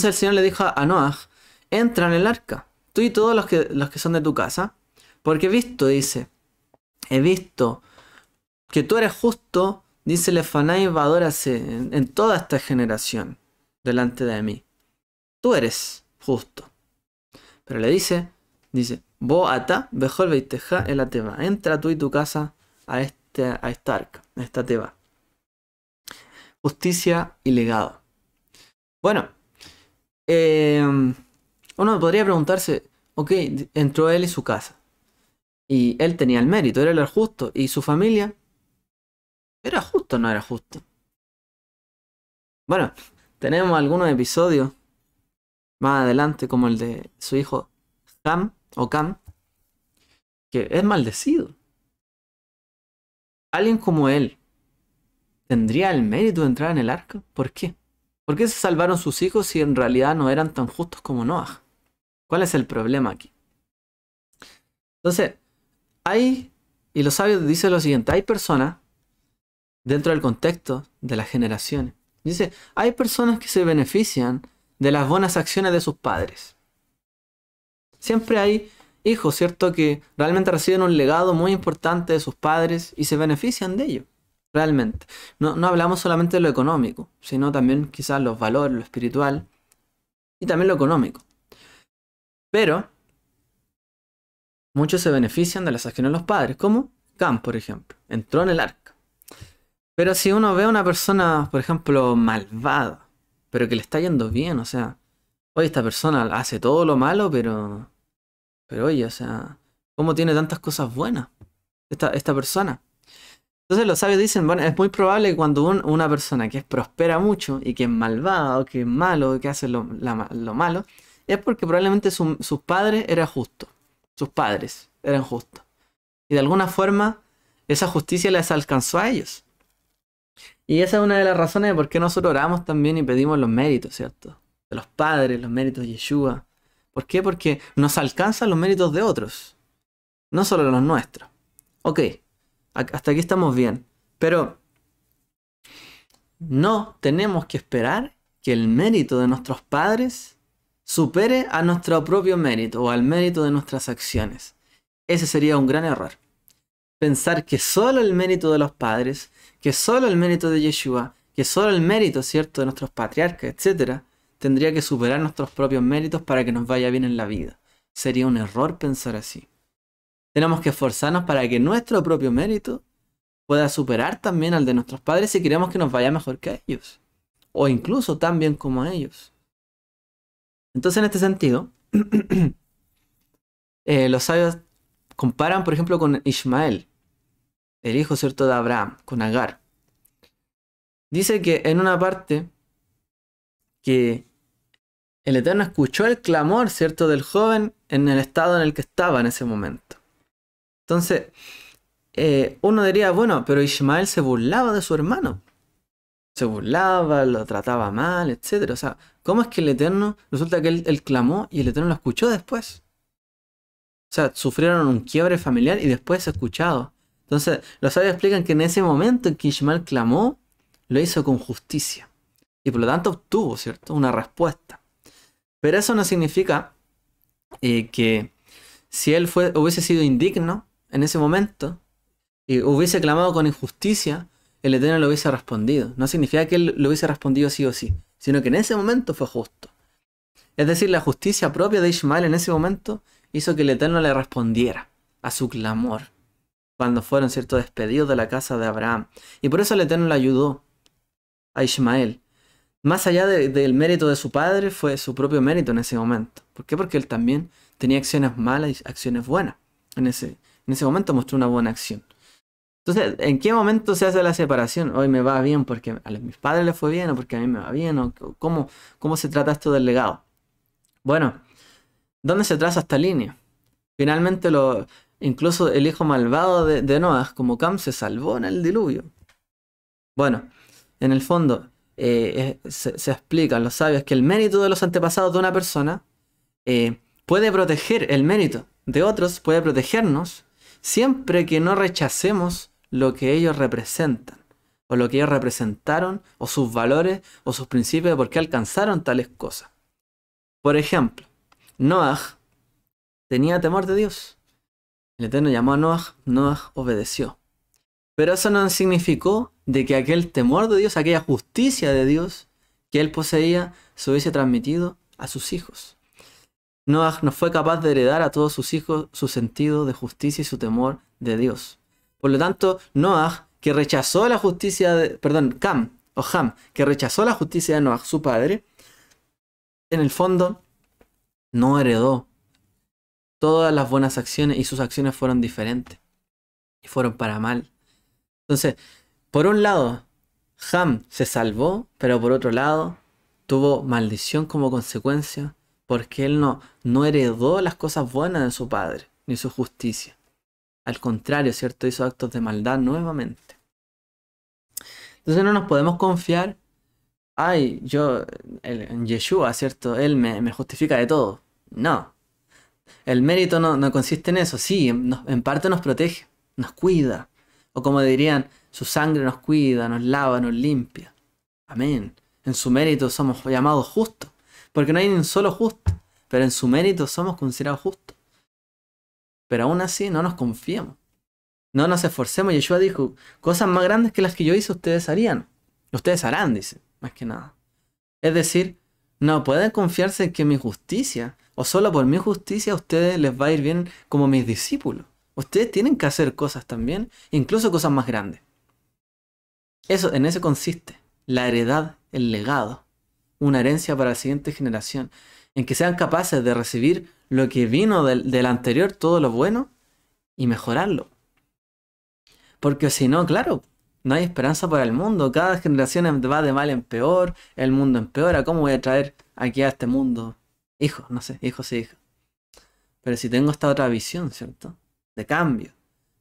[SPEAKER 1] el Señor le dijo a Noah, entra en el arca, tú y todos los que, los que son de tu casa, porque he visto, dice, he visto que tú eres justo, dice lefanai vador en, toda esta generación, delante de mí. Tú eres justo. Pero le dice, dice, ata, el entra tú y tu casa a, este, a esta arca, a esta teba. Justicia y legado. Bueno, em, uno podría preguntarse, ok, entró él y su casa. Y él tenía el mérito, era el justo. ¿Y su familia? ¿Era justo o no era justo? Bueno, tenemos algunos episodios más adelante, como el de su hijo Ham o Cam, que es maldecido alguien como él tendría el mérito de entrar en el arca? ¿Por qué? ¿Por qué se salvaron sus hijos si en realidad no eran tan justos como Noah? ¿Cuál es el problema aquí? Entonces, hay, y los sabios dicen lo siguiente, hay personas dentro del contexto de las generaciones. Dice, hay personas que se benefician de las buenas acciones de sus padres. Siempre hay hijos, ¿cierto? Que realmente reciben un legado muy importante de sus padres y se benefician de ello, realmente. No, hablamos solamente de lo económico, sino también quizás los valores, lo espiritual y también lo económico. Pero muchos se benefician de las acciones de los padres, como Khan, por ejemplo, entró en el arca. Pero si uno ve a una persona, por ejemplo, malvada, pero que le está yendo bien, o sea, hoy esta persona hace todo lo malo, pero pero oye, o sea, ¿cómo tiene tantas cosas buenas esta, esta persona? Entonces los sabios dicen, bueno, es muy probable que cuando una persona que prospera mucho y que es malvada o que es malo, que hace lo, lo malo, es porque probablemente sus padres eran justos, sus padres eran justos. Y de alguna forma esa justicia les alcanzó a ellos. Y esa es una de las razones de por qué nosotros oramos también y pedimos los méritos, ¿cierto? De los padres, los méritos de Yeshua, ¿Por qué? Porque nos alcanzan los méritos de otros, no solo los nuestros. Ok, hasta aquí estamos bien, pero no tenemos que esperar que el mérito de nuestros padres supere a nuestro propio mérito o al mérito de nuestras acciones. Ese sería un gran error. Pensar que solo el mérito de los padres, que solo el mérito de Yeshua, que solo el mérito, ¿cierto?, de nuestros patriarcas, etcétera, tendría que superar nuestros propios méritos para que nos vaya bien en la vida. Sería un error pensar así. Tenemos que esforzarnos para que nuestro propio mérito pueda superar también al de nuestros padres si queremos que nos vaya mejor que ellos. O incluso tan bien como ellos. Entonces, en este sentido, eh, los sabios comparan, por ejemplo, con Ismael, el hijo cierto de Abraham, con Agar. Dice que en una parte que el Eterno escuchó el clamor, ¿cierto?, del joven en el estado en el que estaba en ese momento. Entonces, eh, uno diría, bueno, pero Ismael se burlaba de su hermano. Se burlaba, lo trataba mal, etc. O sea, ¿cómo es que el Eterno, resulta que él, clamó y el Eterno lo escuchó después? O sea, sufrieron un quiebre familiar y después escuchado. Entonces, los sabios explican que en ese momento en que Ishmael clamó, lo hizo con justicia. Y por lo tanto obtuvo, ¿cierto? Una respuesta. Pero eso no significa eh, que si él hubiese sido indigno en ese momento y hubiese clamado con injusticia, el Eterno lo hubiese respondido. No significa que él lo hubiese respondido sí o sí, sino que en ese momento fue justo. Es decir, la justicia propia de Ismael en ese momento hizo que el Eterno le respondiera a su clamor cuando fueron cierto despedidos de la casa de Abraham. Y por eso el Eterno le ayudó a Ismael más allá del mérito de su padre, fue su propio mérito en ese momento. ¿Por qué? Porque él también tenía acciones malas y acciones buenas. En ese, en ese momento mostró una buena acción. Entonces, ¿en qué momento se hace la separación? Hoy me va bien porque a mis padres les fue bien o porque a mí me va bien o cómo, cómo se trata esto del legado. Bueno, ¿dónde se traza esta línea? Finalmente, lo, incluso el hijo malvado de, de Noah, como Cam, se salvó en el diluvio. Bueno, en el fondo, eh, se, explican los sabios que el mérito de los antepasados de una persona eh, puede proteger el mérito de otros, puede protegernos, siempre que no rechacemos lo que ellos representan, o lo que ellos representaron, o sus valores, o sus principios Porque alcanzaron tales cosas. Por ejemplo, Noah tenía temor de Dios. El Eterno llamó a Noah, Noah obedeció. Pero eso no significó de que aquel temor de Dios, aquella justicia de Dios que él poseía, se hubiese transmitido a sus hijos. Noah no fue capaz de heredar a todos sus hijos su sentido de justicia y su temor de Dios. Por lo tanto, Noah, que rechazó la justicia de, perdón, Cam o Ham, que rechazó la justicia de Noah, su padre, en el fondo no heredó todas las buenas acciones y sus acciones fueron diferentes y fueron para mal. Entonces, por un lado, Ham se salvó, pero por otro lado, tuvo maldición como consecuencia porque él no, no heredó las cosas buenas de su padre ni su justicia. Al contrario, ¿cierto? Hizo actos de maldad nuevamente. Entonces no nos podemos confiar. Ay, yo, en Yeshua, ¿cierto? Él me, justifica de todo. No. El mérito no, no consiste en eso. Sí, en parte nos protege, nos cuida. O como dirían, su sangre nos cuida, nos lava, nos limpia. Amén. En su mérito somos llamados justos, porque no hay ni un solo justo, pero en su mérito somos considerados justos. Pero aún así no nos confiamos, No nos esforcemos. Yeshua dijo, cosas más grandes que las que yo hice ustedes harían. Ustedes harán, dice, más que nada. Es decir, no pueden confiarse en que mi justicia, o solo por mi justicia, a ustedes les va a ir bien como mis discípulos. Ustedes tienen que hacer cosas también, incluso cosas más grandes. Eso, en eso consiste. La heredad, el legado. Una herencia para la siguiente generación. En que sean capaces de recibir lo que vino del, anterior, todo lo bueno, y mejorarlo. Porque si no, claro, no hay esperanza para el mundo. Cada generación em, va de mal en peor, el mundo empeora. ¿Cómo voy a traer aquí a este mundo hijos? No sé, hijos y hijas. Pero si tengo esta otra visión, ¿cierto? De cambio,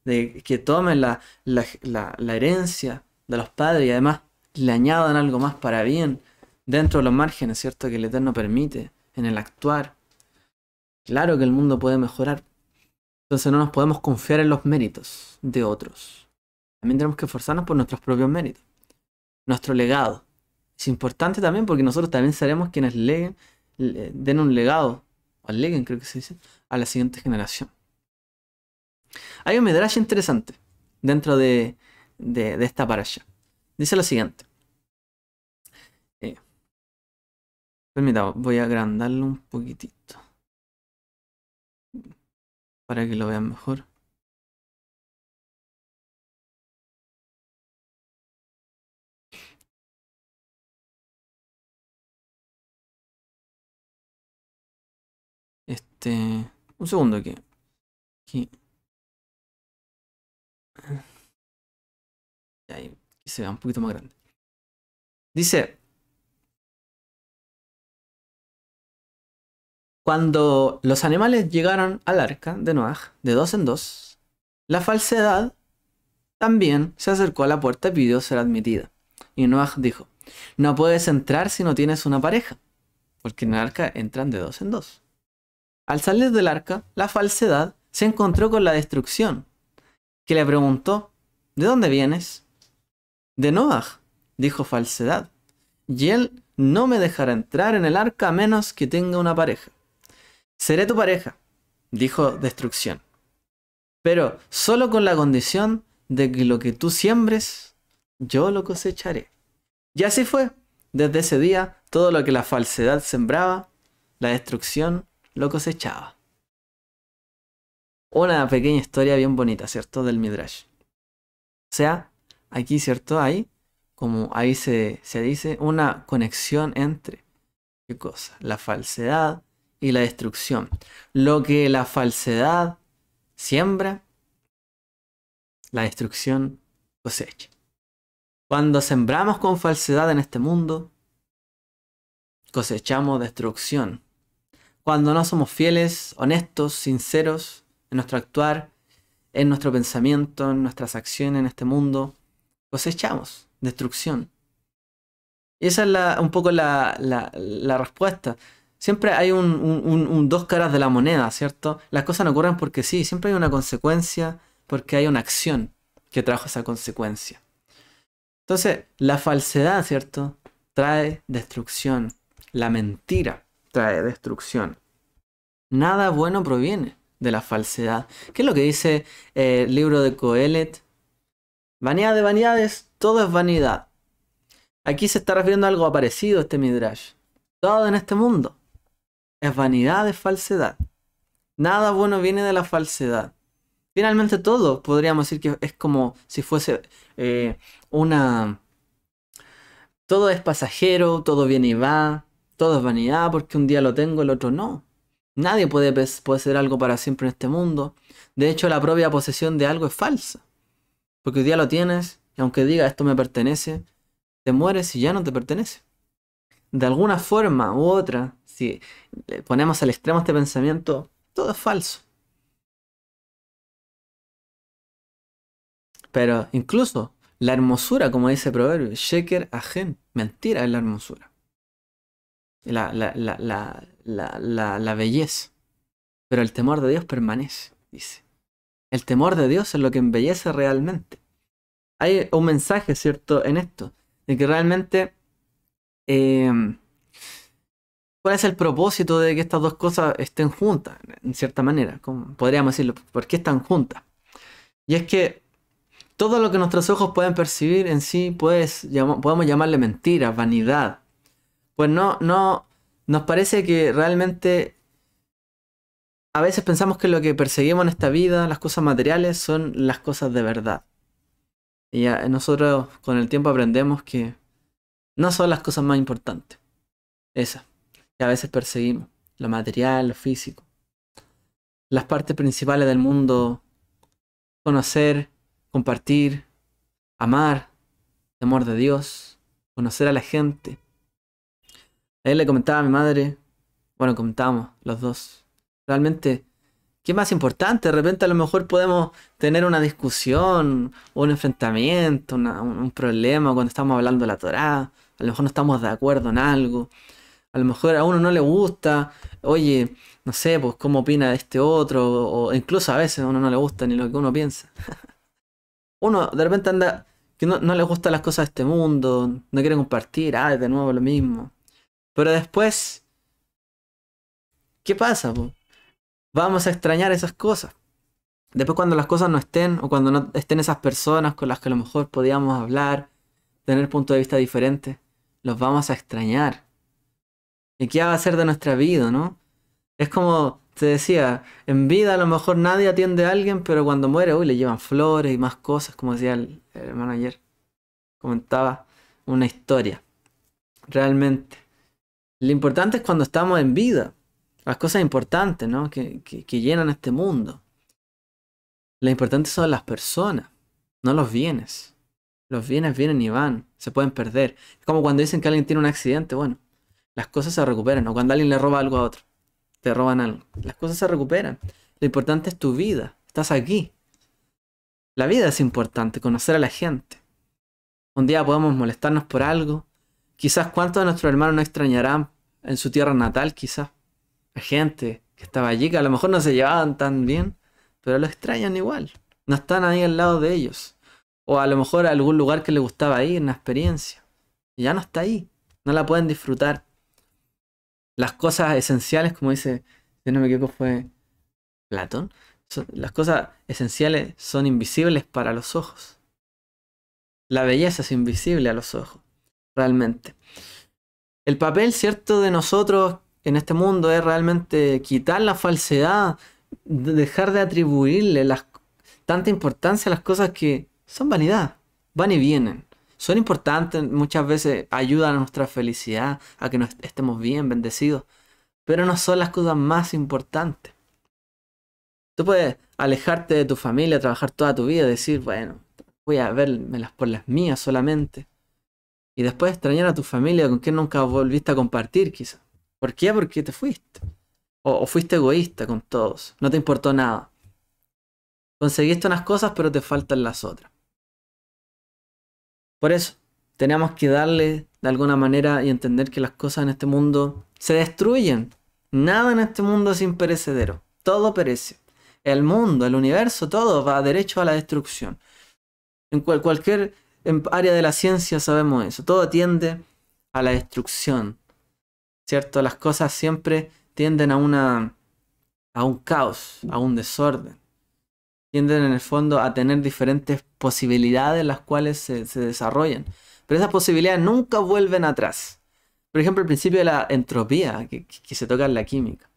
[SPEAKER 1] de que tomen la, la, la herencia de los padres y además le añadan algo más para bien dentro de los márgenes, ¿cierto? Que el Eterno permite en el actuar. Claro que el mundo puede mejorar. Entonces no nos podemos confiar en los méritos de otros. También tenemos que esforzarnos por nuestros propios méritos. Nuestro legado. Es importante también porque nosotros también seremos quienes den un legado, o leguen creo que se dice, a la siguiente generación. Hay un medrash interesante dentro de de, de esta allá Dice lo siguiente. Eh, permítame, voy a agrandarlo un poquitito. Para que lo vean mejor. Este, un segundo aquí Aquí Ahí se ve un poquito más grande. Dice, cuando los animales llegaron al arca de Noah de dos en dos, la falsedad también se acercó a la puerta y pidió ser admitida. Y Noaj dijo, no puedes entrar si no tienes una pareja, porque en el arca entran de dos en dos. Al salir del arca, la falsedad se encontró con la destrucción, que le preguntó, ¿de dónde vienes? de Noah, dijo falsedad, y él no me dejará entrar en el arca a menos que tenga una pareja. Seré tu pareja, dijo destrucción, pero solo con la condición de que lo que tú siembres, yo lo cosecharé. Y así fue. Desde ese día, todo lo que la falsedad sembraba, la destrucción lo cosechaba. Una pequeña historia bien bonita, ¿cierto? Del Midrash. O sea, aquí, ¿cierto? Hay, como ahí se, se dice, una conexión entre, ¿qué cosa? La falsedad y la destrucción. Lo que la falsedad siembra, la destrucción cosecha. Cuando sembramos con falsedad en este mundo, cosechamos destrucción. Cuando no somos fieles, honestos, sinceros en nuestro actuar, en nuestro pensamiento, en nuestras acciones en este mundo, cosechamos destrucción. Y esa es un poco la, respuesta. Siempre hay un, dos caras de la moneda, ¿cierto? Las cosas no ocurren porque sí, siempre hay una consecuencia, porque hay una acción que trajo esa consecuencia. Entonces, la falsedad, ¿cierto? Trae destrucción. La mentira trae destrucción. Nada bueno proviene de la falsedad. ¿Qué es lo que dice eh, el libro de Coelet? Vanidad de vanidades, todo es vanidad. Aquí se está refiriendo a algo parecido este Midrash. Todo en este mundo es vanidad, es falsedad. Nada bueno viene de la falsedad. Finalmente todo podríamos decir que es como si fuese eh, una... Todo es pasajero, todo viene y va, todo es vanidad porque un día lo tengo, el otro no. Nadie puede ser algo para siempre en este mundo. De hecho, la propia posesión de algo es falsa. Porque hoy día lo tienes y aunque diga esto me pertenece, te mueres y ya no te pertenece. De alguna forma u otra, si ponemos al extremo este pensamiento, todo es falso. Pero incluso la hermosura, como dice el Proverbio, Sheker Ajen, mentira es la hermosura. La, la, la, la, belleza. Pero el temor de Dios permanece, dice. El temor de Dios es lo que embellece realmente. Hay un mensaje, ¿cierto?, en esto, de que realmente... Eh, ¿Cuál es el propósito de que estas dos cosas estén juntas, en cierta manera? podríamos decirlo, ¿por qué están juntas? Y es que todo lo que nuestros ojos pueden percibir en sí, pues, podemos llamarle mentira, vanidad. Pues no, no, nos parece que realmente a veces pensamos que lo que perseguimos en esta vida, las cosas materiales, son las cosas de verdad. Y eh, nosotros con el tiempo aprendemos que no son las cosas más importantes. Esas. Que a veces perseguimos. Lo material, lo físico. Las partes principales del mundo. Conocer, compartir, amar, el amor de Dios, conocer a la gente. A él le comentaba a mi madre, bueno, comentamos los dos, realmente qué más importante. De repente a lo mejor podemos tener una discusión, un enfrentamiento, un problema cuando estamos hablando de la Torá. A lo mejor no estamos de acuerdo en algo. A lo mejor a uno no le gusta, oye, no sé, pues cómo opina este otro, o, incluso a veces a uno no le gusta ni lo que uno piensa. uno de repente anda que no, no le gustan las cosas de este mundo, no quiere compartir, ah, de nuevo lo mismo. Pero después, ¿qué pasa? vamos a extrañar esas cosas. Después cuando las cosas no estén o cuando no estén esas personas con las que a lo mejor podíamos hablar, tener punto de vista diferente los vamos a extrañar. ¿Y qué va a ser de nuestra vida, no? Es como te decía, en vida a lo mejor nadie atiende a alguien, pero cuando muere, uy, le llevan flores y más cosas, como decía el hermano ayer. Comentaba una historia. Realmente. Lo importante es cuando estamos en vida las cosas importantes ¿no? que, llenan este mundo. Lo importante son las personas, no los bienes. Los bienes vienen y van, se pueden perder. Es como cuando dicen que alguien tiene un accidente, bueno, las cosas se recuperan, o cuando alguien le roba algo a otro, te roban algo. Las cosas se recuperan. Lo importante es tu vida, estás aquí. La vida es importante, conocer a la gente. Un día podemos molestarnos por algo. Quizás cuántos de nuestros hermanos nos extrañarán en su tierra natal, quizás la gente que estaba allí, que a lo mejor no se llevaban tan bien, pero lo extrañan igual. No están ahí al lado de ellos. O a lo mejor a algún lugar que le gustaba ir, una experiencia. Y ya no está ahí. No la pueden disfrutar. Las cosas esenciales, como dice, si no me equivoco, fue Platón. las cosas esenciales son invisibles para los ojos. La belleza es invisible a los ojos, realmente. El papel, ¿cierto?, de nosotros en este mundo es realmente quitar la falsedad, dejar de atribuirle tanta importancia a las cosas que son vanidad, van y vienen. Son importantes, muchas veces ayudan a nuestra felicidad, a que nos estemos bien, bendecidos, pero no son las cosas más importantes. Tú puedes alejarte de tu familia, trabajar toda tu vida, decir, bueno, voy a las por las mías solamente. Y después extrañar a tu familia con quien nunca volviste a compartir, quizás ¿Por qué? Porque te fuiste. O, fuiste egoísta con todos. No te importó nada. Conseguiste unas cosas, pero te faltan las otras. Por eso, tenemos que darle de alguna manera y entender que las cosas en este mundo se destruyen. Nada en este mundo es imperecedero. Todo perece. El mundo, el universo, todo va derecho a la destrucción. En cualquier em, área de la ciencia sabemos eso. Todo tiende a la destrucción. ¿cierto? Las cosas siempre tienden a una a un caos, a un desorden. Tienden en el fondo a tener diferentes posibilidades las cuales se, desarrollan. Pero esas posibilidades nunca vuelven atrás. Por ejemplo, el principio de la entropía que, se toca en la química.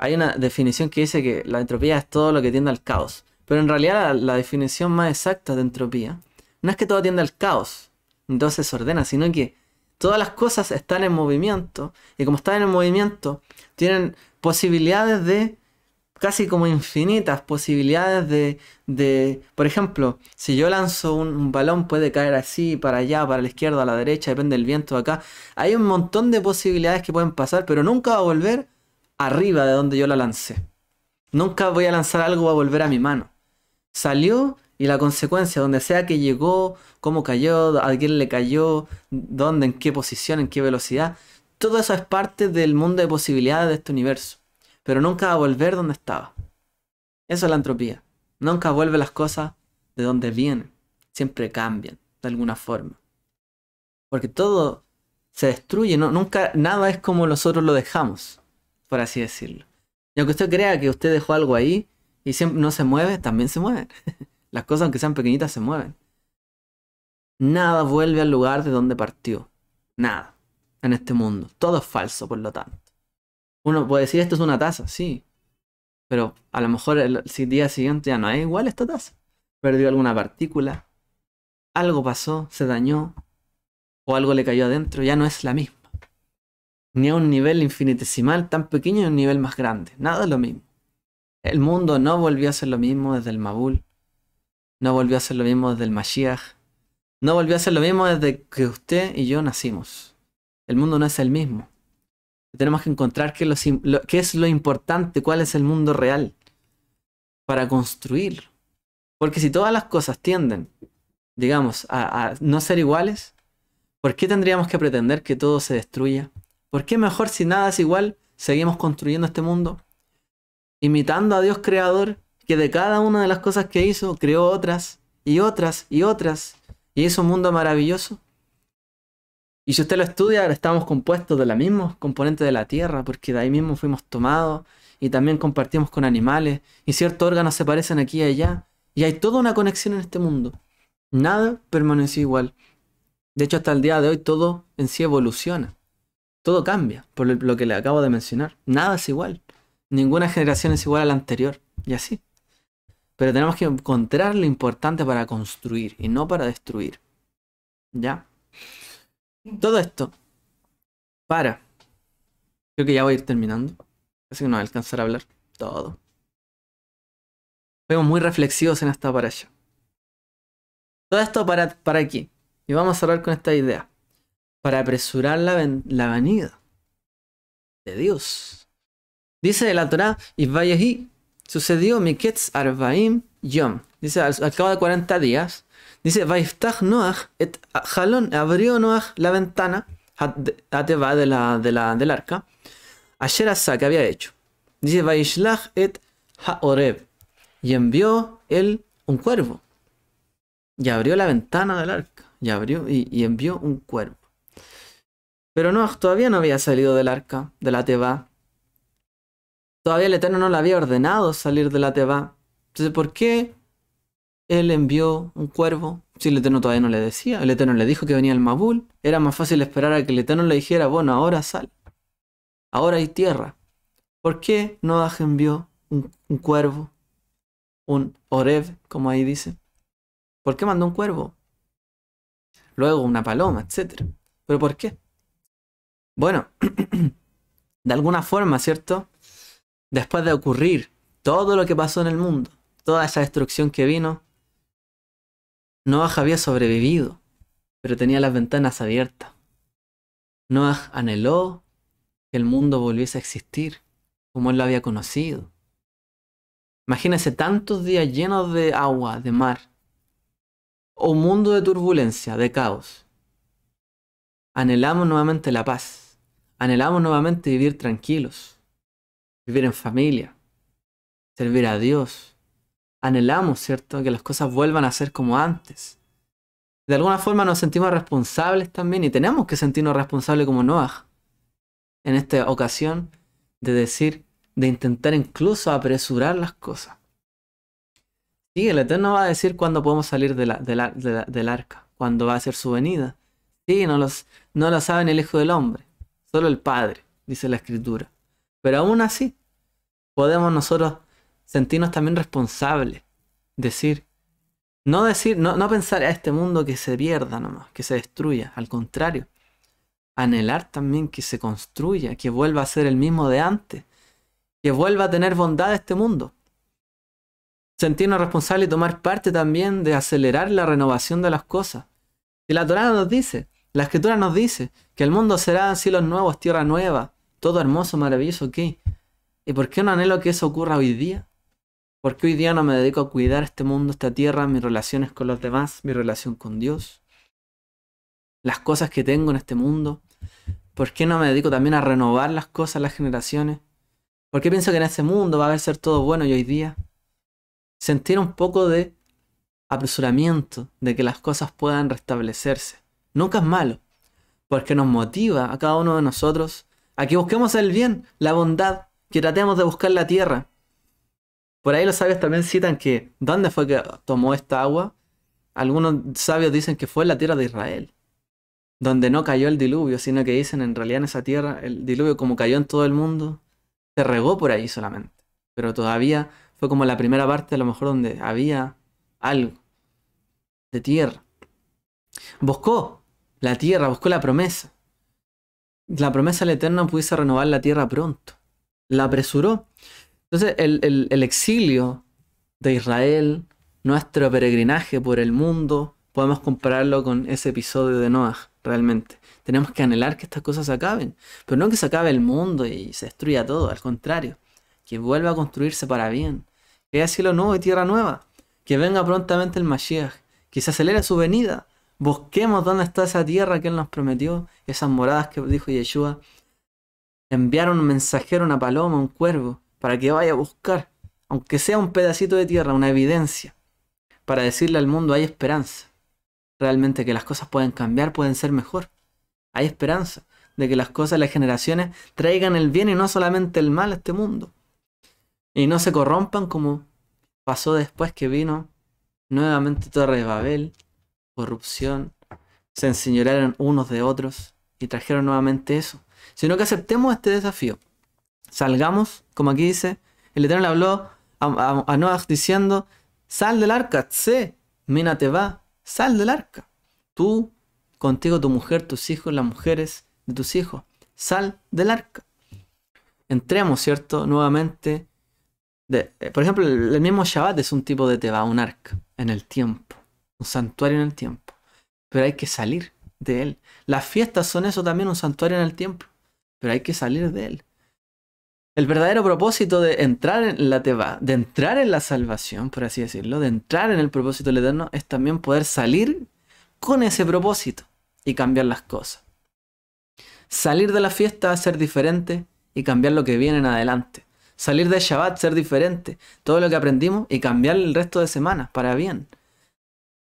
[SPEAKER 1] Hay una definición que dice que la entropía es todo lo que tiende al caos. Pero en realidad la, definición más exacta de entropía no es que todo tiende al caos, entonces se ordena, sino que todas las cosas están en movimiento y como están en movimiento, tienen posibilidades de casi como infinitas posibilidades de, por ejemplo, si yo lanzo un, balón puede caer así, para allá, para la izquierda, a la derecha, depende del viento acá. Hay un montón de posibilidades que pueden pasar, pero nunca va a volver arriba de donde yo la lancé. Nunca voy a lanzar algo, va a volver a mi mano. Salió y la consecuencia, donde sea que llegó, cómo cayó, a quién le cayó, dónde, en qué posición, en qué velocidad. Todo eso es parte del mundo de posibilidades de este universo. Pero nunca va a volver donde estaba. Eso es la entropía. Nunca vuelve las cosas de donde vienen. Siempre cambian, de alguna forma. Porque todo se destruye, nunca, nada es como nosotros lo dejamos, por así decirlo. Y aunque usted crea que usted dejó algo ahí y siempre no se mueve, también se mueve. Las cosas, aunque sean pequeñitas, se mueven. Nada vuelve al lugar de donde partió. Nada. En este mundo. Todo es falso, por lo tanto. Uno puede decir, esto es una taza, sí. Pero a lo mejor el, día siguiente ya no es igual esta taza. Perdió alguna partícula. Algo pasó, se dañó. O algo le cayó adentro. Ya no es la misma. Ni a un nivel infinitesimal tan pequeño ni a un nivel más grande. Nada es lo mismo. El mundo no volvió a ser lo mismo desde el Mabul. No volvió a ser lo mismo desde el Mashiach. No volvió a ser lo mismo desde que usted y yo nacimos. El mundo no es el mismo. Tenemos que encontrar qué, es lo importante, cuál es el mundo real para construir. Porque si todas las cosas tienden, digamos, a, a no ser iguales, ¿por qué tendríamos que pretender que todo se destruya? ¿Por qué mejor si nada es igual, seguimos construyendo este mundo? Imitando a Dios creador que de cada una de las cosas que hizo creó otras y otras y otras y es un mundo maravilloso. Y si usted lo estudia, ahora estamos compuestos de la mismos componentes de la Tierra, porque de ahí mismo fuimos tomados y también compartimos con animales y ciertos órganos se parecen aquí y allá. Y hay toda una conexión en este mundo. Nada permaneció igual. De hecho, hasta el día de hoy todo en sí evoluciona. Todo cambia, por lo que le acabo de mencionar. Nada es igual. Ninguna generación es igual a la anterior. Y así. Pero tenemos que encontrar lo importante para construir y no para destruir. ¿Ya? Todo esto para. Creo que ya voy a ir terminando. Así que no voy a alcanzar a hablar todo. Fuimos muy reflexivos en esta paralla. Todo esto para, para aquí. Y vamos a hablar con esta idea. Para apresurar la, venida de Dios. Dice la Torah, y Sucedió Miketz arvaim Yom. Dice, al, cabo de 40 días. Dice, Vaiftach Noach et Jalón. Abrió Noach la ventana. Ateba de la, la, del arca. Ayer Asa, que había hecho. Dice, Vaishlach et Haoreb. Y envió él un cuervo. Y abrió la ventana del arca. Y abrió y, envió un cuervo. Pero Noach todavía no había salido del arca, de la Teba. Todavía el Eterno no le había ordenado salir de la Teba. Entonces, ¿por qué él envió un cuervo? Si el Eterno todavía no le decía, el Eterno le dijo que venía el Mabul. Era más fácil esperar a que el Eterno le dijera, bueno, ahora sal. Ahora hay tierra. ¿Por qué Nodaj envió un, cuervo? Un Orev, como ahí dice. ¿Por qué mandó un cuervo? Luego una paloma, etc. ¿Pero por qué? Bueno, de alguna forma, ¿cierto? después de ocurrir todo lo que pasó en el mundo, toda esa destrucción que vino, Noah había sobrevivido, pero tenía las ventanas abiertas. Noah anheló que el mundo volviese a existir como él lo había conocido. Imagínese tantos días llenos de agua, de mar, o un mundo de turbulencia, de caos. Anhelamos nuevamente la paz, anhelamos nuevamente vivir tranquilos vivir en familia, servir a Dios. Anhelamos, ¿cierto?, que las cosas vuelvan a ser como antes. De alguna forma nos sentimos responsables también y tenemos que sentirnos responsables como Noah en esta ocasión de decir, de intentar incluso apresurar las cosas. Sí, el Eterno va a decir cuándo podemos salir de la, del arca, cuándo va a ser su venida. Sí, no, los, no lo saben el Hijo del Hombre, solo el Padre, dice la Escritura. Pero aún así, podemos nosotros sentirnos también responsables. Decir, no decir, no, pensar a este mundo que se pierda nomás, que se destruya. Al contrario, anhelar también que se construya, que vuelva a ser el mismo de antes, que vuelva a tener bondad este mundo. Sentirnos responsables y tomar parte también de acelerar la renovación de las cosas. Y la Torá nos dice, la Escritura nos dice que el mundo será cielos nuevos, tierra nueva, todo hermoso, maravilloso, ¿qué? ¿Y por qué no anhelo que eso ocurra hoy día? ¿Por qué hoy día no me dedico a cuidar este mundo, esta tierra, mis relaciones con los demás, mi relación con Dios? Las cosas que tengo en este mundo. ¿Por qué no me dedico también a renovar las cosas, las generaciones? ¿Por qué pienso que en este mundo va a ser todo bueno y hoy día? Sentir un poco de apresuramiento, de que las cosas puedan restablecerse. Nunca es malo, porque nos motiva a cada uno de nosotros a que busquemos el bien, la bondad, que tratemos de buscar la tierra. Por ahí los sabios también citan que ¿dónde fue que tomó esta agua? Algunos sabios dicen que fue en la tierra de Israel, donde no cayó el diluvio, sino que dicen en realidad en esa tierra el diluvio como cayó en todo el mundo, se regó por ahí solamente. Pero todavía fue como la primera parte a lo mejor donde había algo de tierra. Buscó la tierra, buscó la promesa la promesa del Eterno pudiese renovar la tierra pronto. La apresuró. Entonces el, el exilio de Israel, nuestro peregrinaje por el mundo, podemos compararlo con ese episodio de Noah, realmente. Tenemos que anhelar que estas cosas se acaben, pero no que se acabe el mundo y se destruya todo, al contrario, que vuelva a construirse para bien, que haya cielo nuevo y tierra nueva, que venga prontamente el Mashiach, que se acelere su venida, Busquemos dónde está esa tierra que Él nos prometió, esas moradas que dijo Yeshua. Enviar un mensajero, una paloma, un cuervo, para que vaya a buscar, aunque sea un pedacito de tierra, una evidencia, para decirle al mundo hay esperanza. Realmente que las cosas pueden cambiar, pueden ser mejor. Hay esperanza de que las cosas, las generaciones traigan el bien y no solamente el mal a este mundo. Y no se corrompan como pasó después que vino nuevamente Torre de Babel, corrupción, se enseñorearon unos de otros y trajeron nuevamente eso, sino que aceptemos este desafío. Salgamos, como aquí dice, el Eterno le habló a, Noah diciendo, sal del arca, tse, mina te va, sal del arca. Tú, contigo tu mujer, tus hijos, las mujeres de tus hijos, sal del arca. Entremos, ¿cierto? Nuevamente. De, eh, por ejemplo, el mismo Shabbat es un tipo de teba, un arca, en el tiempo un santuario en el tiempo. Pero hay que salir de él. Las fiestas son eso también, un santuario en el tiempo. Pero hay que salir de él. El verdadero propósito de entrar en la Teba, de entrar en la salvación, por así decirlo, de entrar en el propósito del Eterno, es también poder salir con ese propósito y cambiar las cosas. Salir de la fiesta, a ser diferente y cambiar lo que viene en adelante. Salir de Shabbat, ser diferente, todo lo que aprendimos y cambiar el resto de semanas para bien.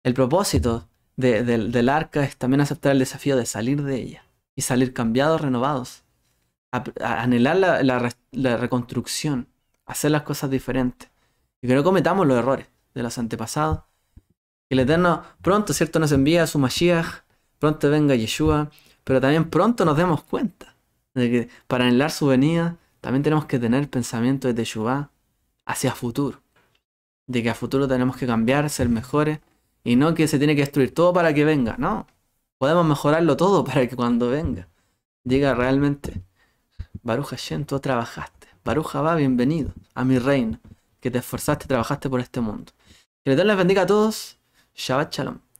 [SPEAKER 1] El propósito del arca es también aceptar el desafío de salir de ella y salir cambiados, renovados. anhelar la, reconstrucción, hacer las cosas diferentes. Y que no cometamos los errores de los antepasados. Que el Eterno pronto, ¿cierto?, nos envía a su Mashiach, pronto venga Yeshua, pero también pronto nos demos cuenta de que para anhelar su venida también tenemos que tener pensamiento de Yeshua. hacia futuro. De que a futuro tenemos que cambiar, ser mejores y no que se tiene que destruir todo para que venga, no. Podemos mejorarlo todo para que cuando venga, diga realmente, Baruja Shen, tú trabajaste. Baruja va bienvenido a mi reino, que te esforzaste, trabajaste por este mundo. Que le Eterno les bendiga a todos. Shabbat Shalom.